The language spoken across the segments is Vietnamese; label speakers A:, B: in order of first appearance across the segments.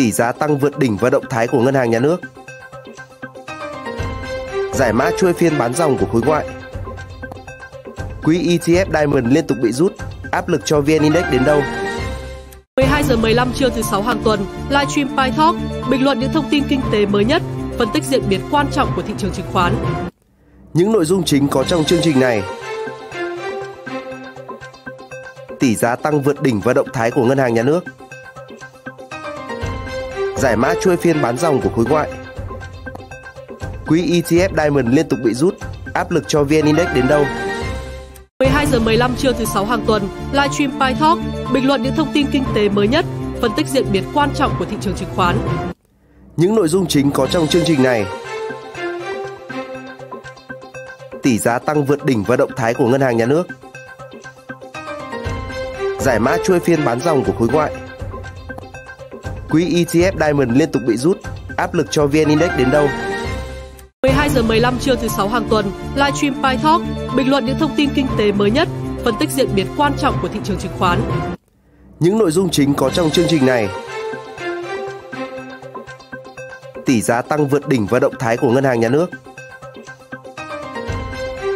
A: tỷ giá tăng vượt đỉnh và động thái của ngân hàng nhà nước. Giải mã chuôi phiên bán dòng của khối ngoại. Quỹ ETF Diamond liên tục bị rút, áp lực cho VN Index đến đâu?
B: 12 giờ 15 trưa thứ 6 hàng tuần, livestream Pi Talk bình luận những thông tin kinh tế mới nhất, phân tích diễn biến quan trọng của thị trường chứng khoán.
A: Những nội dung chính có trong chương trình này tỷ giá tăng vượt đỉnh và động thái của ngân hàng nhà nước giải mã chuỗi phiên bán dòng của khối ngoại. Quỹ ETF Diamond liên tục bị rút, áp lực cho VN Index đến đâu?
B: 12 giờ 15 trưa thứ 6 hàng tuần, livestream Pi Talk bình luận những thông tin kinh tế mới nhất, phân tích diễn biến quan trọng của thị trường chứng khoán.
A: Những nội dung chính có trong chương trình này tỷ giá tăng vượt đỉnh và động thái của ngân hàng nhà nước. Giải mã chuỗi phiên bán dòng của khối ngoại quỹ ETF Diamond liên tục bị rút, áp lực cho VN Index đến đâu?
B: 12 giờ 15 trưa thứ 6 hàng tuần, livestream PyTalk bình luận những thông tin kinh tế mới nhất, phân tích diễn biến quan trọng của thị trường chứng khoán.
A: Những nội dung chính có trong chương trình này Tỷ giá tăng vượt đỉnh và động thái của ngân hàng nhà nước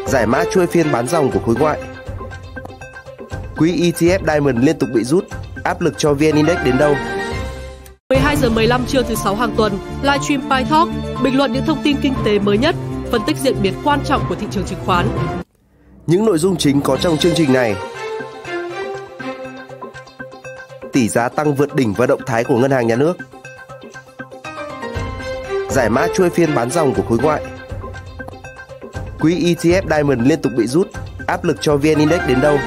A: Giải mã chuỗi phiên bán dòng của khối ngoại Quỹ ETF Diamond liên tục bị rút, áp lực cho VN Index đến đâu? 12
B: giờ 15 trưa thứ sáu hàng tuần, livestream PyTalk bình luận những thông tin kinh tế mới nhất, phân tích diễn biến quan trọng của thị trường chứng khoán.
A: Những nội dung chính có trong chương trình này Tỷ giá tăng vượt đỉnh và động thái của Ngân hàng Nhà nước Giải mã chuỗi phiên bán dòng của khối ngoại Quỹ ETF Diamond liên tục bị rút, áp lực cho VN Index đến đâu?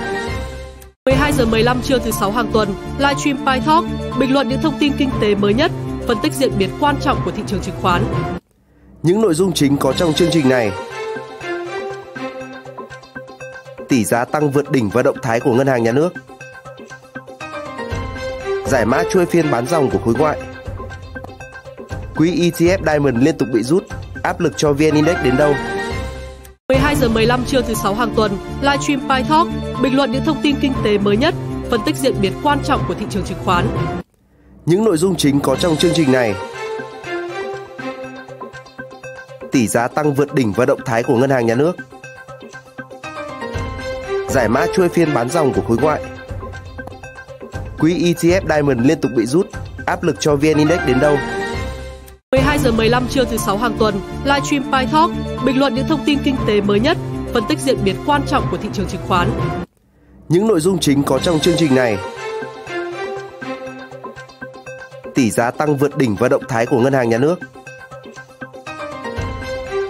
B: 12 giờ 15 trưa thứ 6 hàng tuần, livestream PyTalk bình luận những thông tin kinh tế mới nhất, phân tích diễn biến quan trọng của thị trường chứng khoán.
A: Những nội dung chính có trong chương trình này Tỷ giá tăng vượt đỉnh và động thái của ngân hàng nhà nước Giải mã chuỗi phiên bán dòng của khối ngoại Quỹ ETF Diamond liên tục bị rút Áp lực cho VN Index đến đâu?
B: giờ 15 trưa thứ sáu hàng tuần, livestream Pi Talk bình luận những thông tin kinh tế mới nhất, phân tích diễn biến quan trọng của thị trường chứng
A: khoán. Những nội dung chính có trong chương trình này Tỷ giá tăng vượt đỉnh và động thái của ngân hàng nhà nước Giải mã chuỗi phiên bán dòng của khối ngoại Quỹ ETF Diamond liên tục bị rút Áp lực cho VN Index đến đâu?
B: 12 giờ 15 trưa thứ sáu hàng tuần, livestream PyTalk bình luận những thông tin kinh tế mới nhất, phân tích diễn biến quan trọng của thị trường chứng khoán.
A: Những nội dung chính có trong chương trình này Tỷ giá tăng vượt đỉnh và động thái của Ngân hàng Nhà nước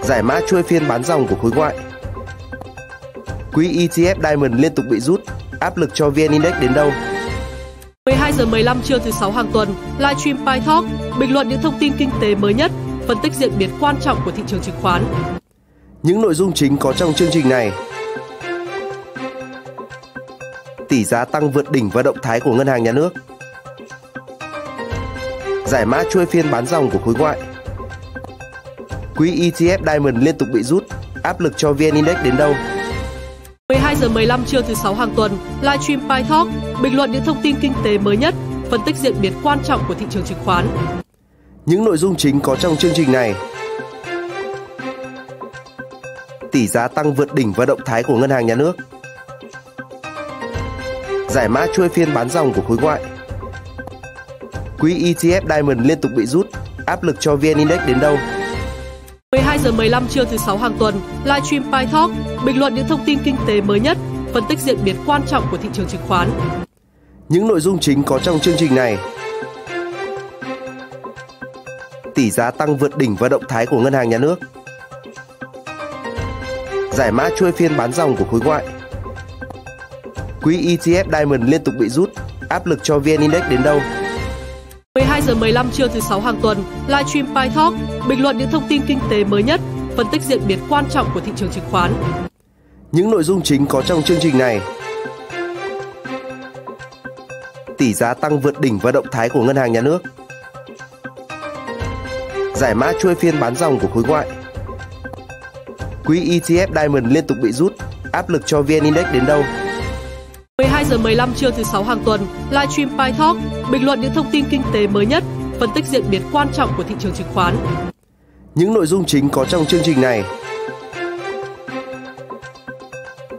A: Giải mã chuỗi phiên bán dòng của khối ngoại Quỹ ETF Diamond liên tục bị rút, áp lực cho VN Index đến đâu?
B: 12 giờ 15 trưa thứ 6 hàng tuần, livestream Pi Talk bình luận những thông tin kinh tế mới nhất, phân tích diễn biến quan trọng của thị trường chứng khoán.
A: Những nội dung chính có trong chương trình này Tỷ giá tăng vượt đỉnh và động thái của Ngân hàng Nhà nước Giải mã chuỗi phiên bán dòng của khối ngoại Quỹ ETF Diamond liên tục bị rút, áp lực cho VN Index đến đâu?
B: 12 giờ 15 trưa thứ 6 hàng tuần, livestream PyTalk bình luận những thông tin kinh tế mới nhất, phân tích diễn biến quan trọng của thị trường chứng khoán.
A: Những nội dung chính có trong chương trình này Tỷ giá tăng vượt đỉnh và động thái của ngân hàng nhà nước Giải mã chuỗi phiên bán dòng của khối ngoại Quỹ ETF Diamond liên tục bị rút, áp lực cho VN Index đến đâu?
B: 12 giờ 15 trưa thứ sáu hàng tuần, livestream PyTalk bình luận những thông tin kinh tế mới nhất, phân tích diễn biến quan trọng của thị trường chứng khoán.
A: Những nội dung chính có trong chương trình này Tỷ giá tăng vượt đỉnh và động thái của Ngân hàng Nhà nước Giải mã chuôi phiên bán dòng của khối ngoại Quỹ ETF Diamond liên tục bị rút, áp lực cho VN Index đến đâu?
B: 12 giờ 15 trưa thứ sáu hàng tuần, livestream Pi Talk, bình luận những thông tin kinh tế mới nhất, phân tích diễn biến quan trọng của thị trường chứng khoán.
A: Những nội dung chính có trong chương trình này Tỷ giá tăng vượt đỉnh và động thái của Ngân hàng Nhà nước Giải mã chuôi phiên bán dòng của khối ngoại Quỹ ETF Diamond liên tục bị rút, áp lực cho VN Index đến đâu?
B: 12 giờ 15 trưa thứ 6 hàng tuần, livestream Pi Talk, bình luận những thông tin kinh tế mới nhất, phân tích diễn biến quan trọng của thị trường chứng khoán.
A: Những nội dung chính có trong chương trình này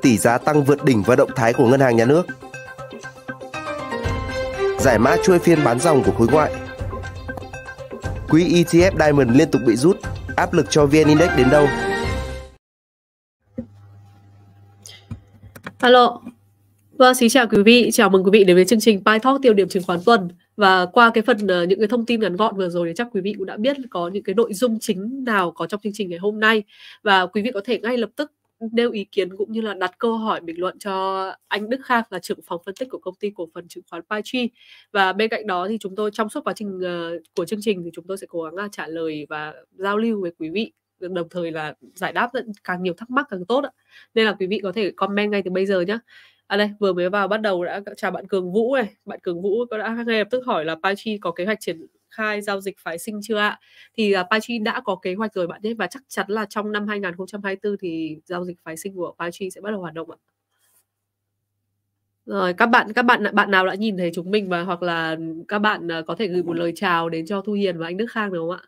A: Tỷ giá tăng vượt đỉnh và động thái của ngân hàng nhà nước Giải mã chuỗi phiên bán dòng của khối ngoại Quỹ ETF Diamond liên tục bị rút, áp lực cho VN Index đến đâu?
B: Alo, Vâng, xin chào quý vị. Chào mừng quý vị đến với chương trình PyTalk tiêu điểm chứng khoán tuần. Và qua cái phần uh, những cái thông tin ngắn gọn vừa rồi thì chắc quý vị cũng đã biết có những cái nội dung chính nào có trong chương trình ngày hôm nay. Và quý vị có thể ngay lập tức nêu ý kiến cũng như là đặt câu hỏi bình luận cho anh Đức Khang là trưởng phòng phân tích của công ty cổ phần chứng khoán Paichi và bên cạnh đó thì chúng tôi trong suốt quá trình uh, của chương trình thì chúng tôi sẽ cố gắng uh, trả lời và giao lưu với quý vị đồng thời là giải đáp càng nhiều thắc mắc càng tốt ạ. nên là quý vị có thể comment ngay từ bây giờ nhé À đây, vừa mới vào bắt đầu đã chào bạn Cường Vũ này. Bạn Cường Vũ có đã ngay lập tức hỏi là Paichi có kế hoạch triển khai giao dịch phái sinh chưa ạ? Thì uh, Paichi đã có kế hoạch rồi bạn nhé và chắc chắn là trong năm 2024 thì giao dịch phái sinh của Paichi sẽ bắt đầu hoạt động ạ. Rồi các bạn các bạn bạn nào đã nhìn thấy chúng mình và hoặc là các bạn uh, có thể gửi một lời chào đến cho Thu Hiền và anh Đức Khang được không ạ?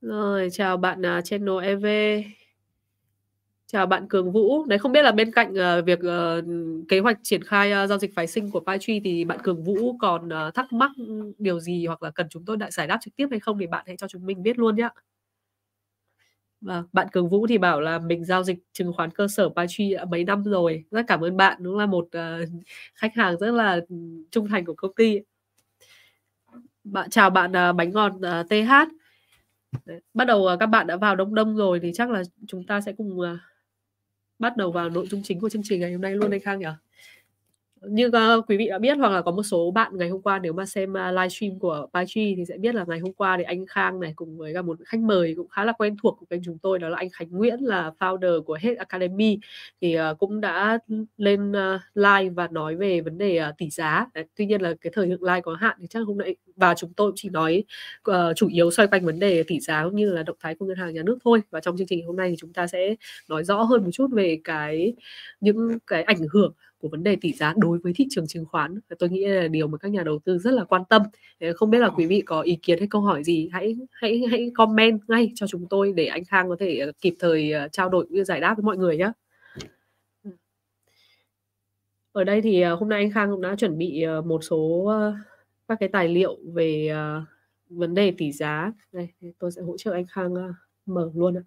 B: Rồi chào bạn uh, Channel EV. Chào bạn Cường Vũ. Đấy không biết là bên cạnh uh, việc uh, kế hoạch triển khai uh, giao dịch phái sinh của Paitree thì bạn Cường Vũ còn uh, thắc mắc điều gì hoặc là cần chúng tôi đại giải đáp trực tiếp hay không thì bạn hãy cho chúng mình biết luôn nhé. Và vâng, bạn Cường Vũ thì bảo là mình giao dịch chứng khoán cơ sở Paitree đã mấy năm rồi. Rất cảm ơn bạn, đúng là một uh, khách hàng rất là ừ, trung thành của công ty. Bạn chào bạn uh, bánh ngọt uh, TH. Đấy. Bắt đầu uh, các bạn đã vào đông đông rồi thì chắc là chúng ta sẽ cùng uh, bắt đầu vào nội dung chính của chương trình ngày hôm nay luôn ừ. anh Khang nhỉ? như uh, quý vị đã biết hoặc là có một số bạn ngày hôm qua nếu mà xem uh, livestream của Pachi thì sẽ biết là ngày hôm qua thì anh Khang này cùng với cả một khách mời cũng khá là quen thuộc của kênh chúng tôi đó là anh Khánh Nguyễn là founder của Hết Academy thì uh, cũng đã lên uh, live và nói về vấn đề uh, tỷ giá. Đấy, tuy nhiên là cái thời lượng live có hạn thì chắc hôm nay và chúng tôi chỉ nói uh, chủ yếu xoay quanh vấn đề tỷ giá cũng như là động thái của ngân hàng nhà nước thôi và trong chương trình hôm nay thì chúng ta sẽ nói rõ hơn một chút về cái những cái ảnh hưởng của vấn đề tỷ giá đối với thị trường chứng khoán tôi nghĩ là điều mà các nhà đầu tư rất là quan tâm không biết là quý vị có ý kiến hay câu hỏi gì hãy hãy hãy comment ngay cho chúng tôi để anh Khang có thể ờ, kịp thời ờ, trao đổi như giải đáp với mọi người nhé ở đây thì ờ, hôm nay anh Khang cũng đã chuẩn bị một số các cái tài liệu về vấn đề tỷ giá đây tôi sẽ hỗ trợ anh Khang mở luôn ạ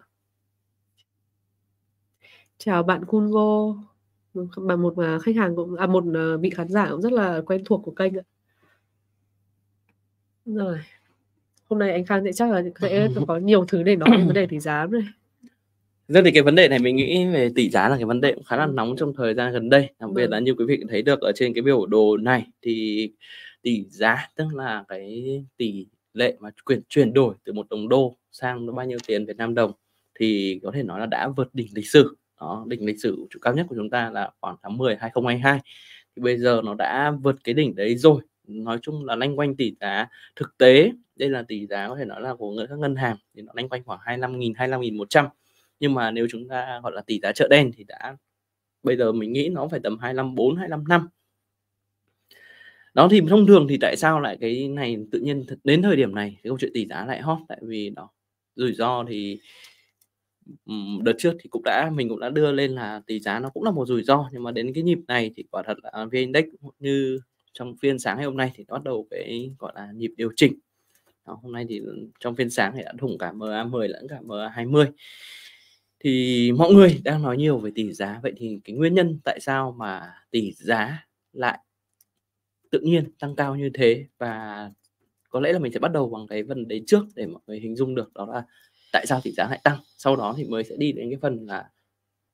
B: chào bạn Kungo mà một à, khách hàng cũng à một ờ, vị khán giả cũng rất là quen thuộc của kênh ạ rồi hôm nay anh Khang sẽ chắc là sẽ có nhiều thứ để nói về vấn đề tỷ giá này
C: Rất thì cái vấn đề này mình nghĩ về tỷ giá là cái vấn đề cũng khá là vâng. nóng trong thời gian gần đây đặc biệt là vâng. như quý vị thấy được ở trên cái biểu đồ này thì tỷ giá tức là cái tỷ lệ mà quyền chuyển đổi từ một đồng đô sang bao nhiêu tiền Việt Nam đồng thì có thể nói là đã vượt đỉnh lịch sử đó đỉnh lịch sử chủ cao nhất của chúng ta là khoảng tháng 10 2022 thì bây giờ nó đã vượt cái đỉnh đấy rồi nói chung là lanh quanh tỷ giá thực tế đây là tỷ giá có thể nói là của người các ngân hàng thì nó lanh quanh khoảng 25.000 25.100 nhưng mà nếu chúng ta gọi là tỷ giá chợ đen thì đã bây giờ mình nghĩ nó phải tầm 254 255 đó thì thông thường thì tại sao lại cái này tự nhiên đến thời điểm này cái câu chuyện tỷ giá lại hot tại vì đó rủi ro thì đợt trước thì cũng đã mình cũng đã đưa lên là tỷ giá nó cũng là một rủi ro nhưng mà đến cái nhịp này thì quả thật là vn index như trong phiên sáng ngày hôm nay thì bắt đầu cái gọi là nhịp điều chỉnh đó, hôm nay thì trong phiên sáng thì đã thủng cả MA10 lẫn cả MA20 thì mọi người đang nói nhiều về tỷ giá vậy thì cái nguyên nhân tại sao mà tỷ giá lại tự nhiên tăng cao như thế và có lẽ là mình sẽ bắt đầu bằng cái vấn đề trước để mọi người hình dung được đó là tại sao tỷ giá lại tăng sau đó thì mới sẽ đi đến cái phần là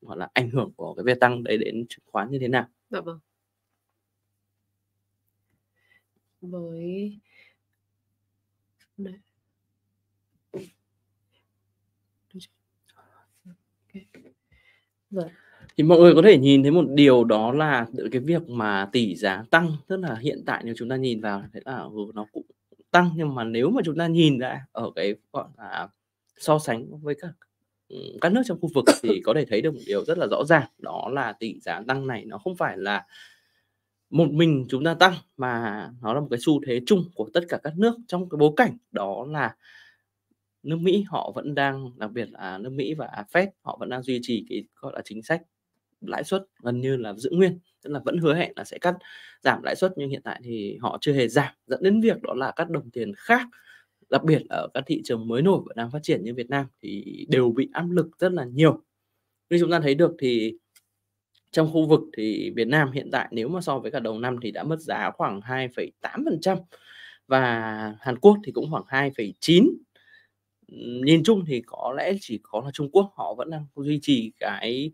C: gọi là ảnh hưởng của cái việc tăng đấy đến chứng khoán như thế nào
B: dạ vâng với đấy. Okay. Rồi.
C: thì mọi người có thể nhìn thấy một điều đó là cái việc mà tỷ giá tăng tức là hiện tại nếu chúng ta nhìn vào thấy là ừ, nó cũng tăng nhưng mà nếu mà chúng ta nhìn ra ở cái gọi là so sánh với các ừ, các nước trong khu vực thì có thể thấy được một điều rất là rõ ràng đó là tỷ giá tăng này nó không phải là một mình chúng ta tăng mà nó là một cái xu thế chung của tất cả các nước trong cái bối cảnh đó là nước Mỹ họ vẫn đang đặc biệt là nước Mỹ và Fed họ vẫn đang duy trì cái gọi là chính sách lãi suất gần như là giữ nguyên tức là vẫn hứa hẹn là sẽ cắt giảm lãi suất nhưng hiện tại thì họ chưa hề giảm dẫn đến việc đó là các đồng tiền khác đặc biệt ở các thị trường mới nổi và đang phát triển như Việt Nam thì đều bị áp lực rất là nhiều như chúng ta thấy được thì trong khu vực thì Việt Nam hiện tại nếu mà so với cả đầu năm thì đã mất giá khoảng 2,8% và Hàn Quốc thì cũng khoảng 2,9 nhìn chung thì có lẽ chỉ có là Trung Quốc họ vẫn đang duy trì cái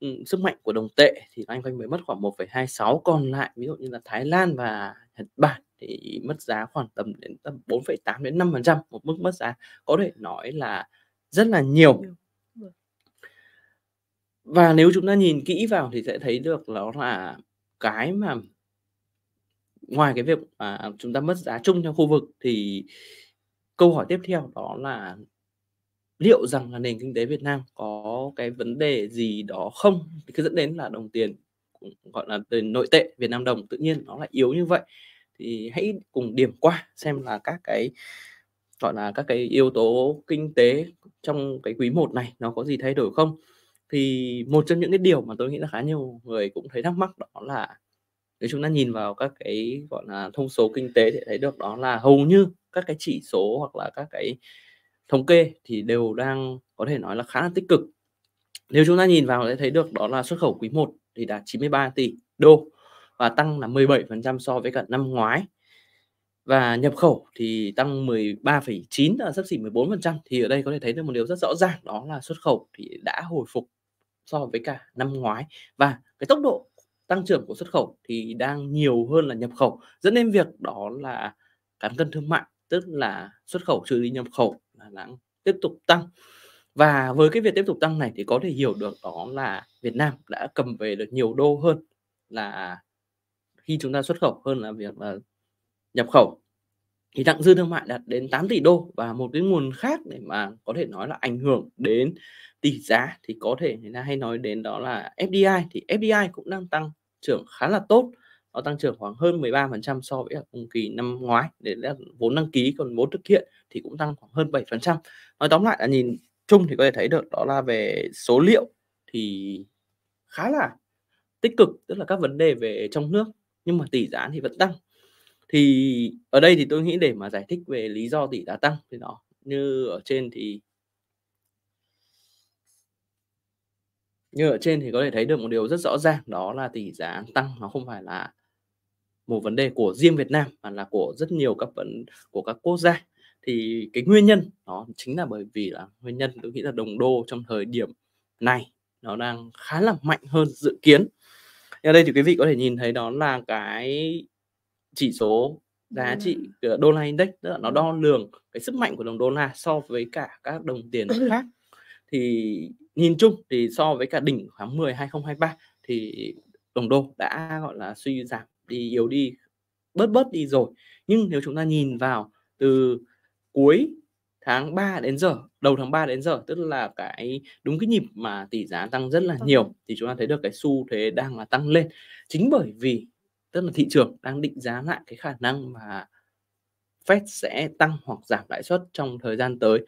C: ừ, sức mạnh của đồng tệ thì anh quanh mới mất khoảng 1,26 còn lại ví dụ như là Thái Lan và Nhật Bản thì mất giá khoảng tầm đến tầm 4,8 đến 5 phần trăm một mức mất giá có thể nói là rất là nhiều vâng. và nếu chúng ta nhìn kỹ vào thì sẽ thấy được đó là cái mà ngoài cái việc mà chúng ta mất giá chung trong khu vực thì câu hỏi tiếp theo đó là liệu rằng là nền kinh tế Việt Nam có cái vấn đề gì đó không thì cứ dẫn đến là đồng tiền gọi là tiền nội tệ Việt Nam đồng tự nhiên nó lại yếu như vậy thì hãy cùng điểm qua xem là các cái gọi là các cái yếu tố kinh tế trong cái quý 1 này nó có gì thay đổi không thì một trong những cái điều mà tôi nghĩ là khá nhiều người cũng thấy thắc mắc đó là nếu chúng ta nhìn vào các cái gọi là thông số kinh tế để thấy được đó là hầu như các cái chỉ số hoặc là các cái thống kê thì đều đang có thể nói là khá là tích cực nếu chúng ta nhìn vào sẽ thấy được đó là xuất khẩu quý 1 thì đạt 93 tỷ đô và tăng là 17% so với cả năm ngoái và nhập khẩu thì tăng 13,9 là sắp xỉ 14% thì ở đây có thể thấy được một điều rất rõ ràng đó là xuất khẩu thì đã hồi phục so với cả năm ngoái và cái tốc độ tăng trưởng của xuất khẩu thì đang nhiều hơn là nhập khẩu dẫn đến việc đó là cán cân thương mại tức là xuất khẩu trừ đi nhập khẩu là đang tiếp tục tăng và với cái việc tiếp tục tăng này thì có thể hiểu được đó là Việt Nam đã cầm về được nhiều đô hơn là khi chúng ta xuất khẩu hơn là việc là nhập khẩu thì thặng dư thương mại đạt đến 8 tỷ đô và một cái nguồn khác để mà có thể nói là ảnh hưởng đến tỷ giá thì có thể người ta hay nói đến đó là FDI thì FDI cũng đang tăng trưởng khá là tốt nó tăng trưởng khoảng hơn 13% so với cùng kỳ năm ngoái để là vốn đăng ký còn vốn thực hiện thì cũng tăng khoảng hơn 7% nói tóm lại là nhìn chung thì có thể thấy được đó là về số liệu thì khá là tích cực tức là các vấn đề về trong nước nhưng mà tỷ giá thì vẫn tăng thì ở đây thì tôi nghĩ để mà giải thích về lý do tỷ giá tăng thì nó như ở trên thì như ở trên thì có thể thấy được một điều rất rõ ràng đó là tỷ giá tăng nó không phải là một vấn đề của riêng Việt Nam mà là của rất nhiều các vấn của các quốc gia thì cái nguyên nhân đó chính là bởi vì là nguyên nhân tôi nghĩ là đồng đô trong thời điểm này nó đang khá là mạnh hơn dự kiến ở đây thì quý vị có thể nhìn thấy đó là cái chỉ số giá trị ờ, đô la index tức là nó đo lường cái sức mạnh của đồng đô la so với cả các đồng tiền khác thì nhìn chung thì so với cả đỉnh tháng 10 2023 thì đồng đô đã gọi là suy giảm đi yếu đi bớt bớt đi rồi nhưng nếu chúng ta nhìn vào từ cuối tháng 3 đến giờ đầu tháng 3 đến giờ tức là cái đúng cái nhịp mà tỷ giá tăng rất là nhiều vâng. thì chúng ta thấy được cái xu thế đang là tăng lên chính bởi vì tức là thị trường đang định giá lại cái khả năng mà Fed sẽ tăng hoặc giảm lãi suất trong thời gian tới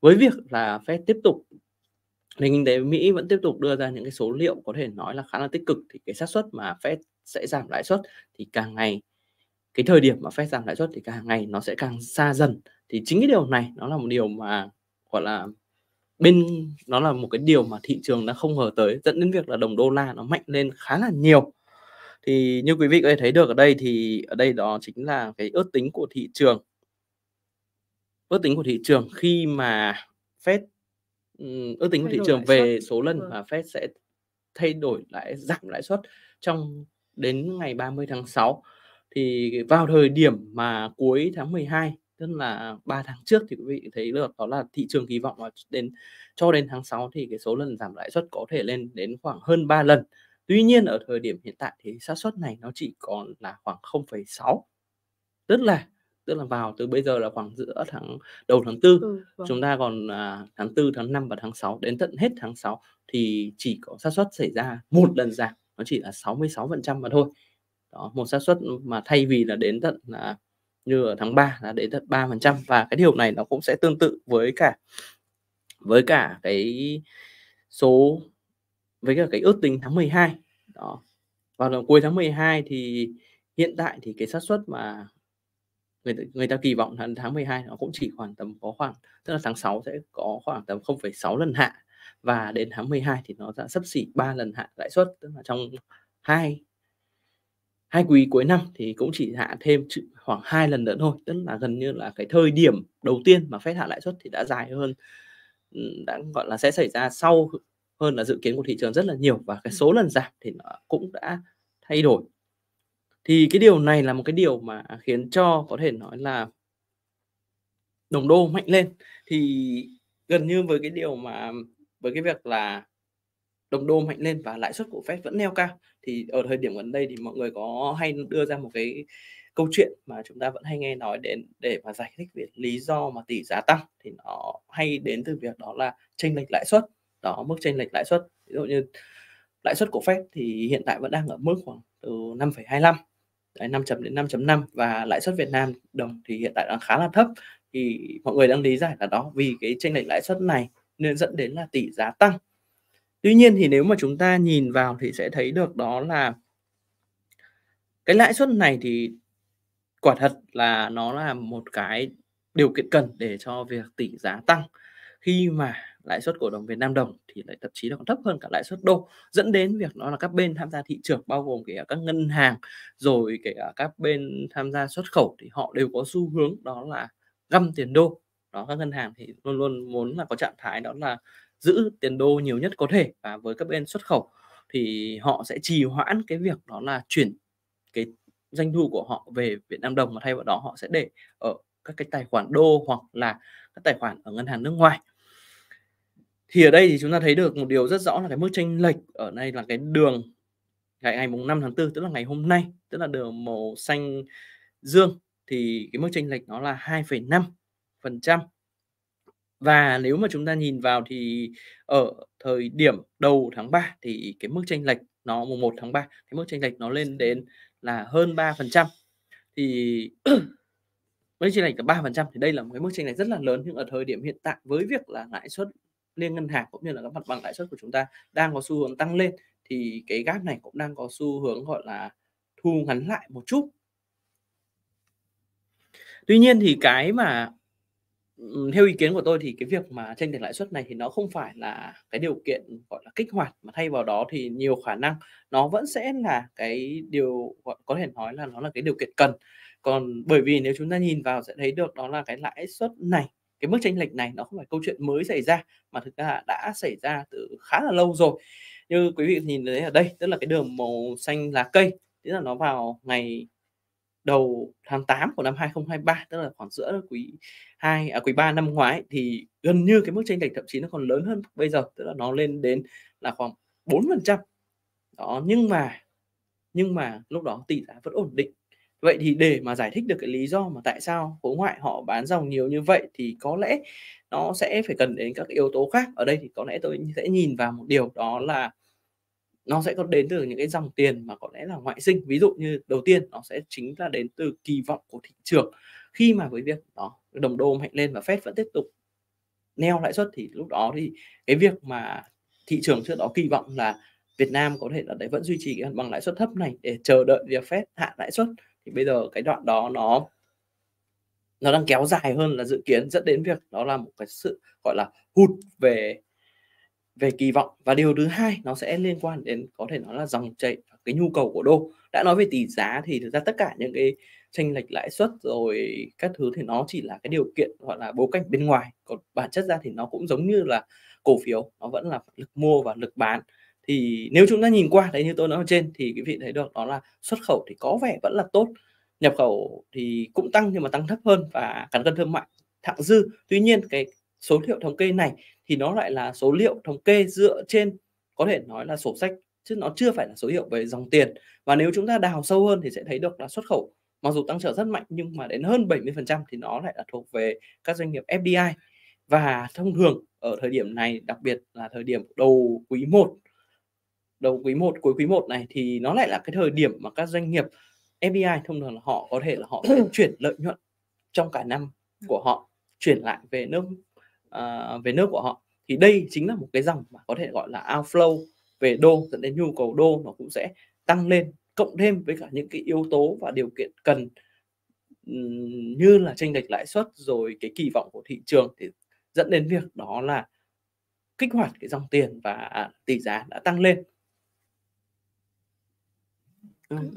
C: với việc là Fed tiếp tục nền kinh tế Mỹ vẫn tiếp tục đưa ra những cái số liệu có thể nói là khá là tích cực thì cái xác suất mà Fed sẽ giảm lãi suất thì càng ngày cái thời điểm mà Fed giảm lãi suất thì càng ngày nó sẽ càng xa dần thì chính cái điều này nó là một điều mà gọi là bên nó là một cái điều mà thị trường đã không ngờ tới dẫn đến việc là đồng đô la nó mạnh lên khá là nhiều thì như quý vị có thể thấy được ở đây thì ở đây đó chính là cái ước tính của thị trường ước tính của thị trường khi mà Fed ước tính của thị trường về số lần vâng. mà Fed sẽ thay đổi lại giảm lãi suất trong đến ngày 30 tháng 6 thì vào thời điểm mà cuối tháng 12 tức là 3 tháng trước thì quý vị thấy được đó là thị trường kỳ vọng là đến cho đến tháng 6 thì cái số lần giảm lãi suất có thể lên đến khoảng hơn 3 lần. Tuy nhiên ở thời điểm hiện tại thì xác suất này nó chỉ còn là khoảng 0,6. Tức là tức là vào từ bây giờ là khoảng giữa tháng đầu tháng tư ừ, vâng. chúng ta còn à, tháng tư tháng 5 và tháng 6 đến tận hết tháng 6 thì chỉ có xác suất xảy ra một lần giảm nó chỉ là 66% mà thôi. Đó, một xác suất mà thay vì là đến tận là như ở tháng 3 là đến ba phần trăm và cái điều này nó cũng sẽ tương tự với cả với cả cái số với cả cái ước tính tháng 12 đó vào đầu cuối tháng 12 thì hiện tại thì cái xác suất mà người người ta kỳ vọng tháng tháng 12 nó cũng chỉ khoảng tầm có khoảng tức là tháng 6 sẽ có khoảng tầm 0,6 lần hạ và đến tháng 12 thì nó sẽ sấp xỉ 3 lần hạ lãi suất tức là trong hai hai quý cuối năm thì cũng chỉ hạ thêm khoảng hai lần nữa thôi tức là gần như là cái thời điểm đầu tiên mà phép hạ lãi suất thì đã dài hơn ừ, đã gọi là sẽ xảy ra sau hơn là dự kiến của thị trường rất là nhiều và cái số lần giảm thì nó cũng đã thay đổi thì cái điều này là một cái điều mà khiến cho có thể nói là đồng đô mạnh lên thì gần như với cái điều mà với cái việc là đồng đô mạnh lên và lãi suất của Fed vẫn neo cao thì ở thời điểm gần đây thì mọi người có hay đưa ra một cái câu chuyện mà chúng ta vẫn hay nghe nói đến để mà giải thích việc lý do mà tỷ giá tăng thì nó hay đến từ việc đó là chênh lệch lãi suất đó mức chênh lệch lãi suất ví dụ như lãi suất của Fed thì hiện tại vẫn đang ở mức khoảng từ 5,25 đấy, 5 chấm đến 5.5 và lãi suất Việt Nam đồng thì hiện tại đang khá là thấp thì mọi người đang lý giải là đó vì cái chênh lệch lãi suất này nên dẫn đến là tỷ giá tăng tuy nhiên thì nếu mà chúng ta nhìn vào thì sẽ thấy được đó là cái lãi suất này thì quả thật là nó là một cái điều kiện cần để cho việc tỷ giá tăng khi mà lãi suất của đồng Việt Nam đồng thì lại thậm chí còn thấp hơn cả lãi suất đô dẫn đến việc đó là các bên tham gia thị trường bao gồm kể cả các ngân hàng rồi kể cả các bên tham gia xuất khẩu thì họ đều có xu hướng đó là găm tiền đô đó các ngân hàng thì luôn luôn muốn là có trạng thái đó là giữ tiền đô nhiều nhất có thể và với các bên xuất khẩu thì họ sẽ trì hoãn cái việc đó là chuyển cái doanh thu của họ về Việt Nam đồng mà thay vào đó họ sẽ để ở các cái tài khoản đô hoặc là các tài khoản ở ngân hàng nước ngoài thì ở đây thì chúng ta thấy được một điều rất rõ là cái mức chênh lệch ở đây là cái đường ngày ngày mùng 5 tháng 4 tức là ngày hôm nay tức là đường màu xanh dương thì cái mức chênh lệch nó là 2,5 phần trăm và nếu mà chúng ta nhìn vào thì ở ờ, thời điểm đầu tháng 3 thì cái mức tranh lệch nó mùng 1 tháng 3 cái mức tranh lệch nó lên đến là hơn 3% thì mức tranh lệch là 3% thì đây là một cái mức tranh lệch rất là lớn nhưng ở thời điểm hiện tại với việc là lãi suất liên ngân hàng cũng như là các mặt bằng lãi suất của chúng ta đang có xu hướng tăng lên thì cái gap này cũng đang có xu hướng gọi là thu ngắn lại một chút tuy nhiên thì cái mà theo ý kiến của tôi thì cái việc mà tranh lệch lãi suất này thì nó không phải là cái điều kiện gọi là kích hoạt mà thay vào đó thì nhiều khả năng nó vẫn sẽ là cái điều gọi có thể nói là nó là cái điều kiện cần còn bởi vì nếu chúng ta nhìn vào sẽ thấy được đó là cái lãi suất này cái mức tranh lệch này nó không phải câu chuyện mới xảy ra mà thực ra đã xảy ra từ khá là lâu rồi như quý vị nhìn thấy ở đây tức là cái đường màu xanh lá cây tức là nó vào ngày đầu tháng 8 của năm 2023 tức là khoảng giữa quý 2 à quý 3 năm ngoái thì gần như cái mức chênh lệch thậm chí nó còn lớn hơn bây giờ tức là nó lên đến là khoảng 4% đó nhưng mà nhưng mà lúc đó tỷ giá vẫn ổn định vậy thì để mà giải thích được cái lý do mà tại sao khối ngoại họ bán dòng nhiều như vậy thì có lẽ nó sẽ phải cần đến các yếu tố khác ở đây thì có lẽ tôi sẽ nhìn vào một điều đó là nó sẽ có đến từ những cái dòng tiền mà có lẽ là ngoại sinh ví dụ như đầu tiên nó sẽ chính là đến từ kỳ vọng của thị trường khi mà với việc đó đồng đô mạnh lên và Fed vẫn tiếp tục neo lãi suất thì lúc đó thì cái việc mà thị trường trước đó kỳ vọng là Việt Nam có thể là đấy vẫn duy trì cái bằng lãi suất thấp này để chờ đợi việc Fed hạ lãi suất thì bây giờ cái đoạn đó nó nó đang kéo dài hơn là dự kiến dẫn đến việc đó là một cái sự gọi là hụt về về kỳ vọng và điều thứ hai nó sẽ liên quan đến có thể nói là dòng chảy cái nhu cầu của đô đã nói về tỷ giá thì thực ra tất cả những cái tranh lệch lãi suất rồi các thứ thì nó chỉ là cái điều kiện gọi là bố cảnh bên ngoài còn bản chất ra thì nó cũng giống như là cổ phiếu nó vẫn là lực mua và lực bán thì nếu chúng ta nhìn qua đấy như tôi nói ở trên thì quý vị thấy được đó là xuất khẩu thì có vẻ vẫn là tốt nhập khẩu thì cũng tăng nhưng mà tăng thấp hơn và cán cân thương mại thặng dư tuy nhiên cái số liệu thống kê này thì nó lại là số liệu thống kê dựa trên có thể nói là sổ sách chứ nó chưa phải là số liệu về dòng tiền và nếu chúng ta đào sâu hơn thì sẽ thấy được là xuất khẩu mặc dù tăng trưởng rất mạnh nhưng mà đến hơn 70% thì nó lại là thuộc về các doanh nghiệp FDI và thông thường ở thời điểm này đặc biệt là thời điểm đầu quý 1 đầu quý 1 cuối quý 1 này thì nó lại là cái thời điểm mà các doanh nghiệp FDI thông thường là họ có thể là họ sẽ chuyển lợi nhuận trong cả năm của họ chuyển lại về nước À, về nước của họ thì đây chính là một cái dòng mà có thể gọi là outflow về đô dẫn đến nhu cầu đô nó cũng sẽ tăng lên cộng thêm với cả những cái yếu tố và điều kiện cần như là tranh lệch lãi suất rồi cái kỳ vọng của thị trường thì dẫn đến việc đó là kích hoạt cái dòng tiền và tỷ giá đã tăng lên
A: cảm vâng,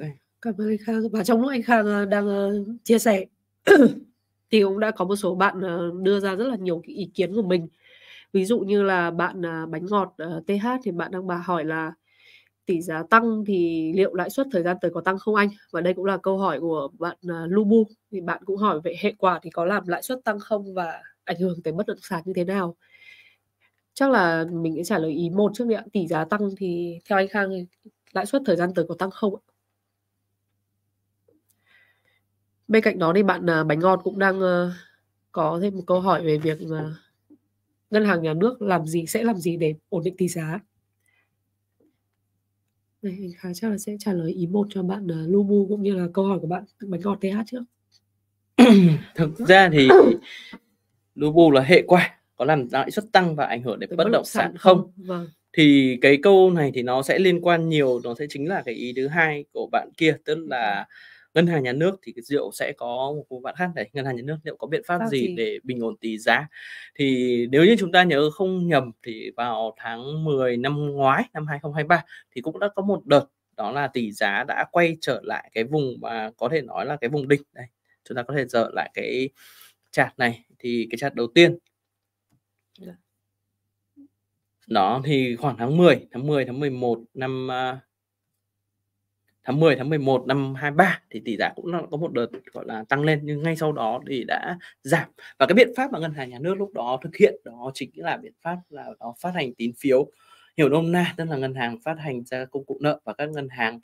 B: ơn anh Khang và trong lúc anh Khang ờ, đang ờ, chia sẻ thì cũng đã có một số bạn ờ, đưa ra rất là nhiều cái ý kiến của mình ví dụ như là bạn à, bánh ngọt ờ, th thì bạn đang bà hỏi là tỷ giá tăng thì liệu lãi suất thời gian tới có tăng không anh và đây cũng là câu hỏi của bạn à, lubu thì bạn cũng hỏi về hệ quả thì có làm lãi suất tăng không và ảnh hưởng tới bất động sản như thế nào chắc là mình sẽ trả lời ý một trước đi ạ tỷ giá tăng thì theo anh khang lãi suất thời gian tới có tăng không ạ bên cạnh đó thì bạn à, bánh ngọt cũng đang ờ, có thêm một câu hỏi về việc ngân hàng nhà nước làm gì sẽ làm gì để ổn định tỷ giá này khá chắc là sẽ trả lời ý một cho bạn uh, à, Lubu cũng như là câu hỏi của bạn bánh ngọt TH trước
C: thực ra thì Lubu là hệ quả có làm lãi suất tăng và ảnh hưởng đến bất, bất động sản không, không? Vâng. thì cái câu này thì nó sẽ liên quan nhiều nó sẽ chính là cái ý thứ hai của bạn kia tức là ngân hàng nhà nước thì rượu sẽ có một bạn khác này ngân hàng nhà nước liệu có biện pháp gì, gì để bình ổn tỷ giá thì nếu như chúng ta nhớ không nhầm thì vào tháng 10 năm ngoái năm 2023 thì cũng đã có một đợt đó là tỷ giá đã quay trở lại cái vùng mà có thể nói là cái vùng đỉnh đây chúng ta có thể dở lại cái chart này thì cái chart đầu tiên dạ. đó thì khoảng tháng 10 tháng 10 tháng 11 năm à, tháng 10 tháng 11 năm 23 thì tỷ giá cũng có một đợt gọi là tăng lên nhưng ngay sau đó thì đã giảm và cái biện pháp mà ngân hàng nhà nước lúc đó thực hiện đó chính là biện pháp là nó phát hành tín phiếu hiểu nôm na tức là ngân hàng phát hành ra công cụ nợ và các ngân hàng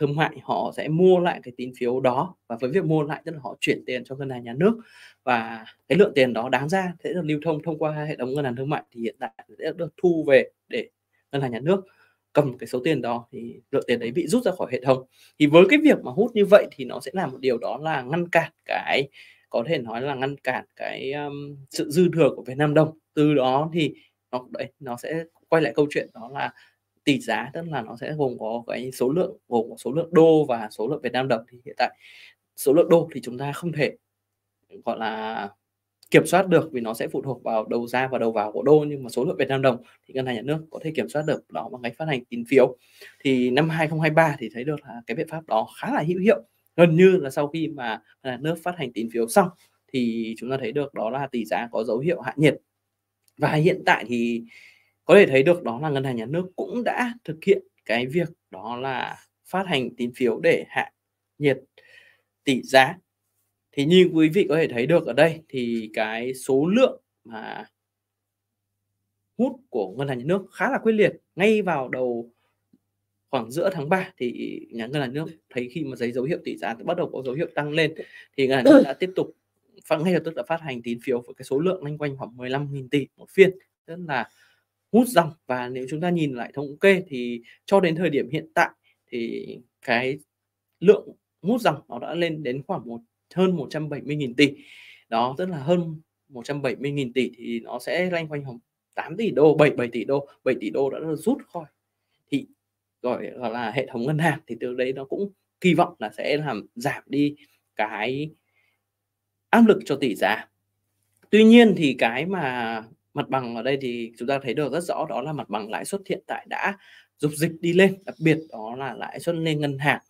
C: thương mại họ sẽ mua lại cái tín phiếu đó và với việc mua lại tức là họ chuyển tiền cho ngân hàng nhà nước và cái lượng tiền đó đáng ra sẽ được lưu thông thông qua hệ thống ngân hàng thương mại thì hiện tại sẽ được thu về để ngân hàng nhà nước cầm cái số tiền đó thì lượng tiền đấy bị rút ra khỏi hệ thống thì với cái việc mà hút như vậy thì nó sẽ làm một điều đó là ngăn cản cái có thể nói là ngăn cản cái um, sự dư thừa của Việt Nam đồng từ đó thì nó đấy nó sẽ quay lại câu chuyện đó là tỷ giá tức là nó sẽ gồm có cái số lượng gồm có số lượng đô và số lượng Việt Nam đồng thì hiện tại số lượng đô thì chúng ta không thể gọi là kiểm soát được vì nó sẽ phụ thuộc vào đầu ra và đầu vào của đô nhưng mà số lượng Việt Nam đồng thì ngân hàng nhà nước có thể kiểm soát được đó bằng cách phát hành tín phiếu thì năm 2023 thì thấy được là cái biện pháp đó khá là hữu hiệu gần như là sau khi mà ngân nước phát hành tín phiếu xong thì chúng ta thấy được đó là tỷ giá có dấu hiệu hạ nhiệt và hiện tại thì có thể thấy được đó là ngân hàng nhà nước cũng đã thực hiện cái việc đó là phát hành tín phiếu để hạ nhiệt tỷ giá thì như quý vị có thể thấy được ở đây thì cái số lượng mà hút của ngân hàng nhà nước khá là quyết liệt ngay vào đầu khoảng giữa tháng 3 thì nhà ngân hàng nước thấy khi mà giấy dấu hiệu tỷ giá bắt đầu có dấu hiệu tăng lên thì ngân hàng nước đã tiếp tục phát ngay lập tức đã phát hành tín phiếu với cái số lượng loanh quanh khoảng 15.000 tỷ một phiên rất là hút dòng và nếu chúng ta nhìn lại thống kê thì cho đến thời điểm hiện tại thì cái lượng hút dòng nó đã lên đến khoảng một hơn 170.000 tỷ đó tức là hơn 170.000 tỷ thì nó sẽ loanh quanh khoảng 8 tỷ đô 7 7 tỷ đô 7 tỷ đô đã rút khỏi thị gọi là hệ thống ngân hàng thì từ đấy nó cũng kỳ vọng là sẽ làm giảm đi cái áp lực cho tỷ giá tuy nhiên thì cái mà mặt bằng ở đây thì chúng ta thấy được rất rõ đó là mặt bằng lãi suất hiện tại đã dục dịch đi lên đặc biệt đó là lãi suất lên ngân hàng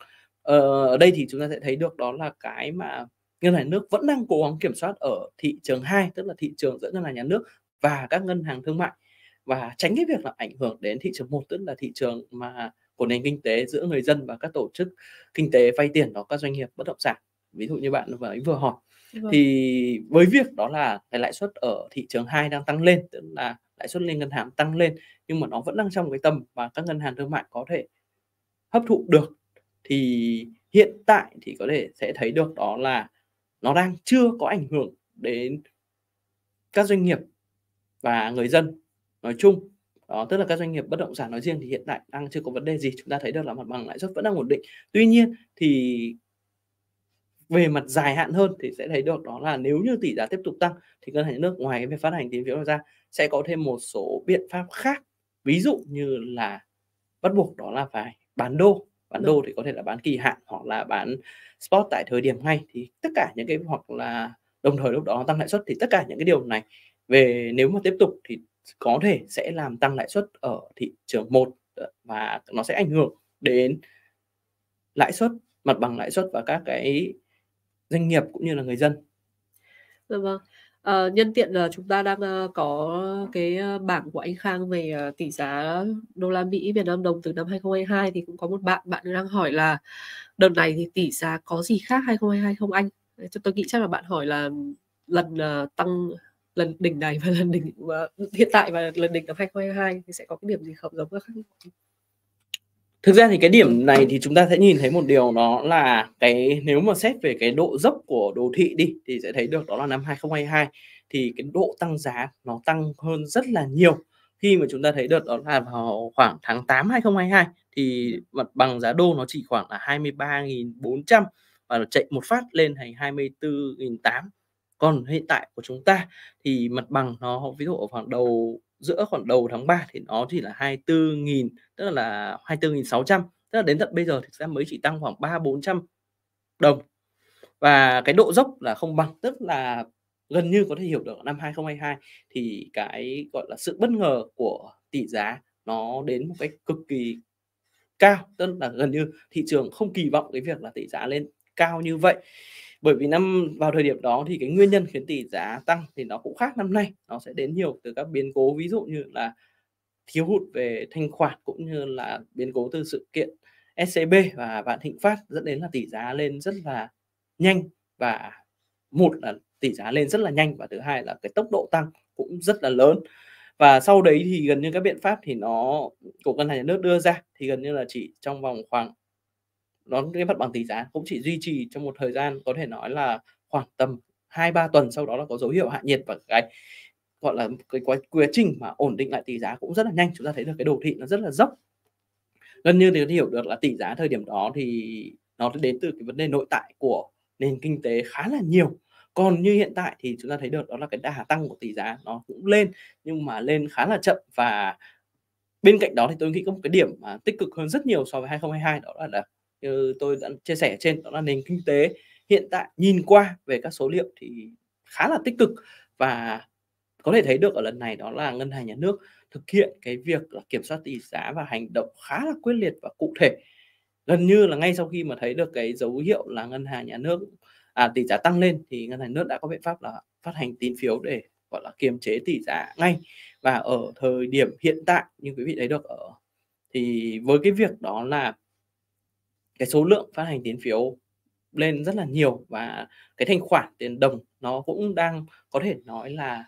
C: Ờ, ờ, ở đây thì chúng ta sẽ thấy được đó là cái mà ngân hàng nước vẫn đang cố gắng kiểm soát ở thị trường 2 tức là thị trường giữa ngân hàng nhà nước và các ngân hàng thương mại và tránh cái việc là ảnh hưởng đến thị trường một tức là thị trường mà của nền kinh tế giữa người dân và các tổ chức kinh tế vay tiền đó các doanh nghiệp bất động sản ví dụ như bạn vừa ấy vừa hỏi vâng. thì với việc đó là cái lãi suất ở thị trường 2 đang tăng lên tức là lãi suất lên ngân hàng tăng lên nhưng mà nó vẫn đang trong cái tầm và các ngân hàng thương mại có thể hấp thụ được thì hiện tại thì có thể sẽ thấy được đó là nó đang chưa có ảnh hưởng đến các doanh nghiệp và người dân nói chung đó tức là các doanh nghiệp bất động sản nói riêng thì hiện tại đang chưa có vấn đề gì chúng ta thấy được là mặt bằng lãi suất vẫn đang ổn định tuy nhiên thì về mặt dài hạn hơn thì sẽ thấy được đó là nếu như tỷ giá tiếp tục tăng thì ngân hàng nước ngoài cái việc phát hành tín phiếu ra sẽ có thêm một số biện pháp khác ví dụ như là bắt buộc đó là phải bán đô bán vâng. đô thì có thể là bán kỳ hạn hoặc là bán spot tại thời điểm ngay thì tất cả những cái hoặc là đồng thời lúc đó tăng lãi suất thì tất cả những cái điều này về nếu mà tiếp tục thì có thể sẽ làm tăng lãi suất ở thị trường một ờ, và nó sẽ ảnh hưởng đến lãi suất mặt bằng lãi suất và các cái doanh nghiệp cũng như là người dân.
B: Dạ vâng. Ờ, nhân tiện là chúng ta đang, ơ, ờ, có cái, ơ, ờ, bảng của anh Khang về, ờ, tỷ giá đô la Mỹ, Việt Nam đồng từ năm 2022 thì cũng có một bạn, bạn đang hỏi là "Đợt này thì tỷ giá có gì khác 2022 không anh?" cho tôi nghĩ chắc là bạn hỏi là lần, ờ, tăng lần đỉnh này và lần đỉnh, ờ, hiện tại và lần đỉnh năm 2022 thì sẽ có cái điểm gì không giống các khác
C: thực ra thì cái điểm này thì chúng ta sẽ nhìn thấy một điều đó là cái nếu mà xét về cái độ dốc của đô thị đi thì sẽ thấy được đó là năm 2022 thì cái độ tăng giá nó tăng hơn rất là nhiều khi mà chúng ta thấy được đó là vào khoảng tháng 8 2022 thì mặt bằng giá đô nó chỉ khoảng là 23.400 và nó chạy một phát lên thành 24.800 còn hiện tại của chúng ta thì mặt bằng nó ví dụ ở khoảng đầu giữa khoảng đầu tháng 3 thì nó chỉ là 24.000 tức là 24.600 tức là đến tận bây giờ thì ra mới chỉ tăng khoảng 3 400 đồng và cái độ dốc là không bằng tức là gần như có thể hiểu được năm 2022 thì cái gọi là sự bất ngờ của tỷ giá nó đến một cách cực kỳ cao tức là gần như thị trường không kỳ vọng cái việc là tỷ giá lên cao như vậy bởi vì năm vào thời điểm đó thì cái nguyên nhân khiến tỷ giá tăng thì nó cũng khác năm nay nó sẽ đến nhiều từ các biến cố ví dụ như là thiếu hụt về thanh khoản cũng như là biến cố từ sự kiện SCB e và vạn thịnh phát dẫn đến là tỷ giá lên rất là nhanh và một là tỷ giá lên rất là nhanh và thứ hai là cái tốc độ tăng cũng rất là lớn và sau đấy thì gần như các biện pháp thì nó của ngân hàng nhà nước đưa ra thì gần như là chỉ trong vòng khoảng nó gây mất bằng tỷ giá cũng chỉ duy trì trong một thời gian có thể nói là khoảng tầm hai ba tuần sau đó là có dấu hiệu hạ nhiệt và cái gọi là cái quá quá trình mà ổn định lại tỷ giá cũng rất là nhanh chúng ta thấy được cái đồ thị nó rất là dốc gần như thì hiểu được là tỷ giá thời điểm đó thì nó đến từ cái vấn đề nội tại của nền kinh tế khá là nhiều còn như hiện tại thì chúng ta thấy được đó là cái đà tăng của tỷ giá nó cũng lên nhưng mà lên khá là chậm và bên cạnh đó thì tôi nghĩ có một cái điểm mà tích cực hơn rất nhiều so với 2022 đó là, là như tôi đã chia sẻ trên đó là nền kinh tế hiện tại nhìn qua về các số liệu thì khá là tích cực và có thể thấy được ở lần này đó là ngân hàng nhà nước thực hiện cái việc là kiểm soát tỷ giá và hành động khá là quyết liệt và cụ thể gần như là ngay sau khi mà thấy được cái dấu hiệu là ngân hàng nhà nước à, tỷ giá tăng lên thì ngân hàng nước đã có biện pháp là phát hành tín phiếu để gọi là kiềm chế tỷ giá ngay và ở thời điểm hiện tại như quý vị thấy được ở thì với cái việc đó là cái số lượng phát hành tín phiếu lên rất là nhiều và cái thanh khoản tiền đồng nó cũng đang có thể nói là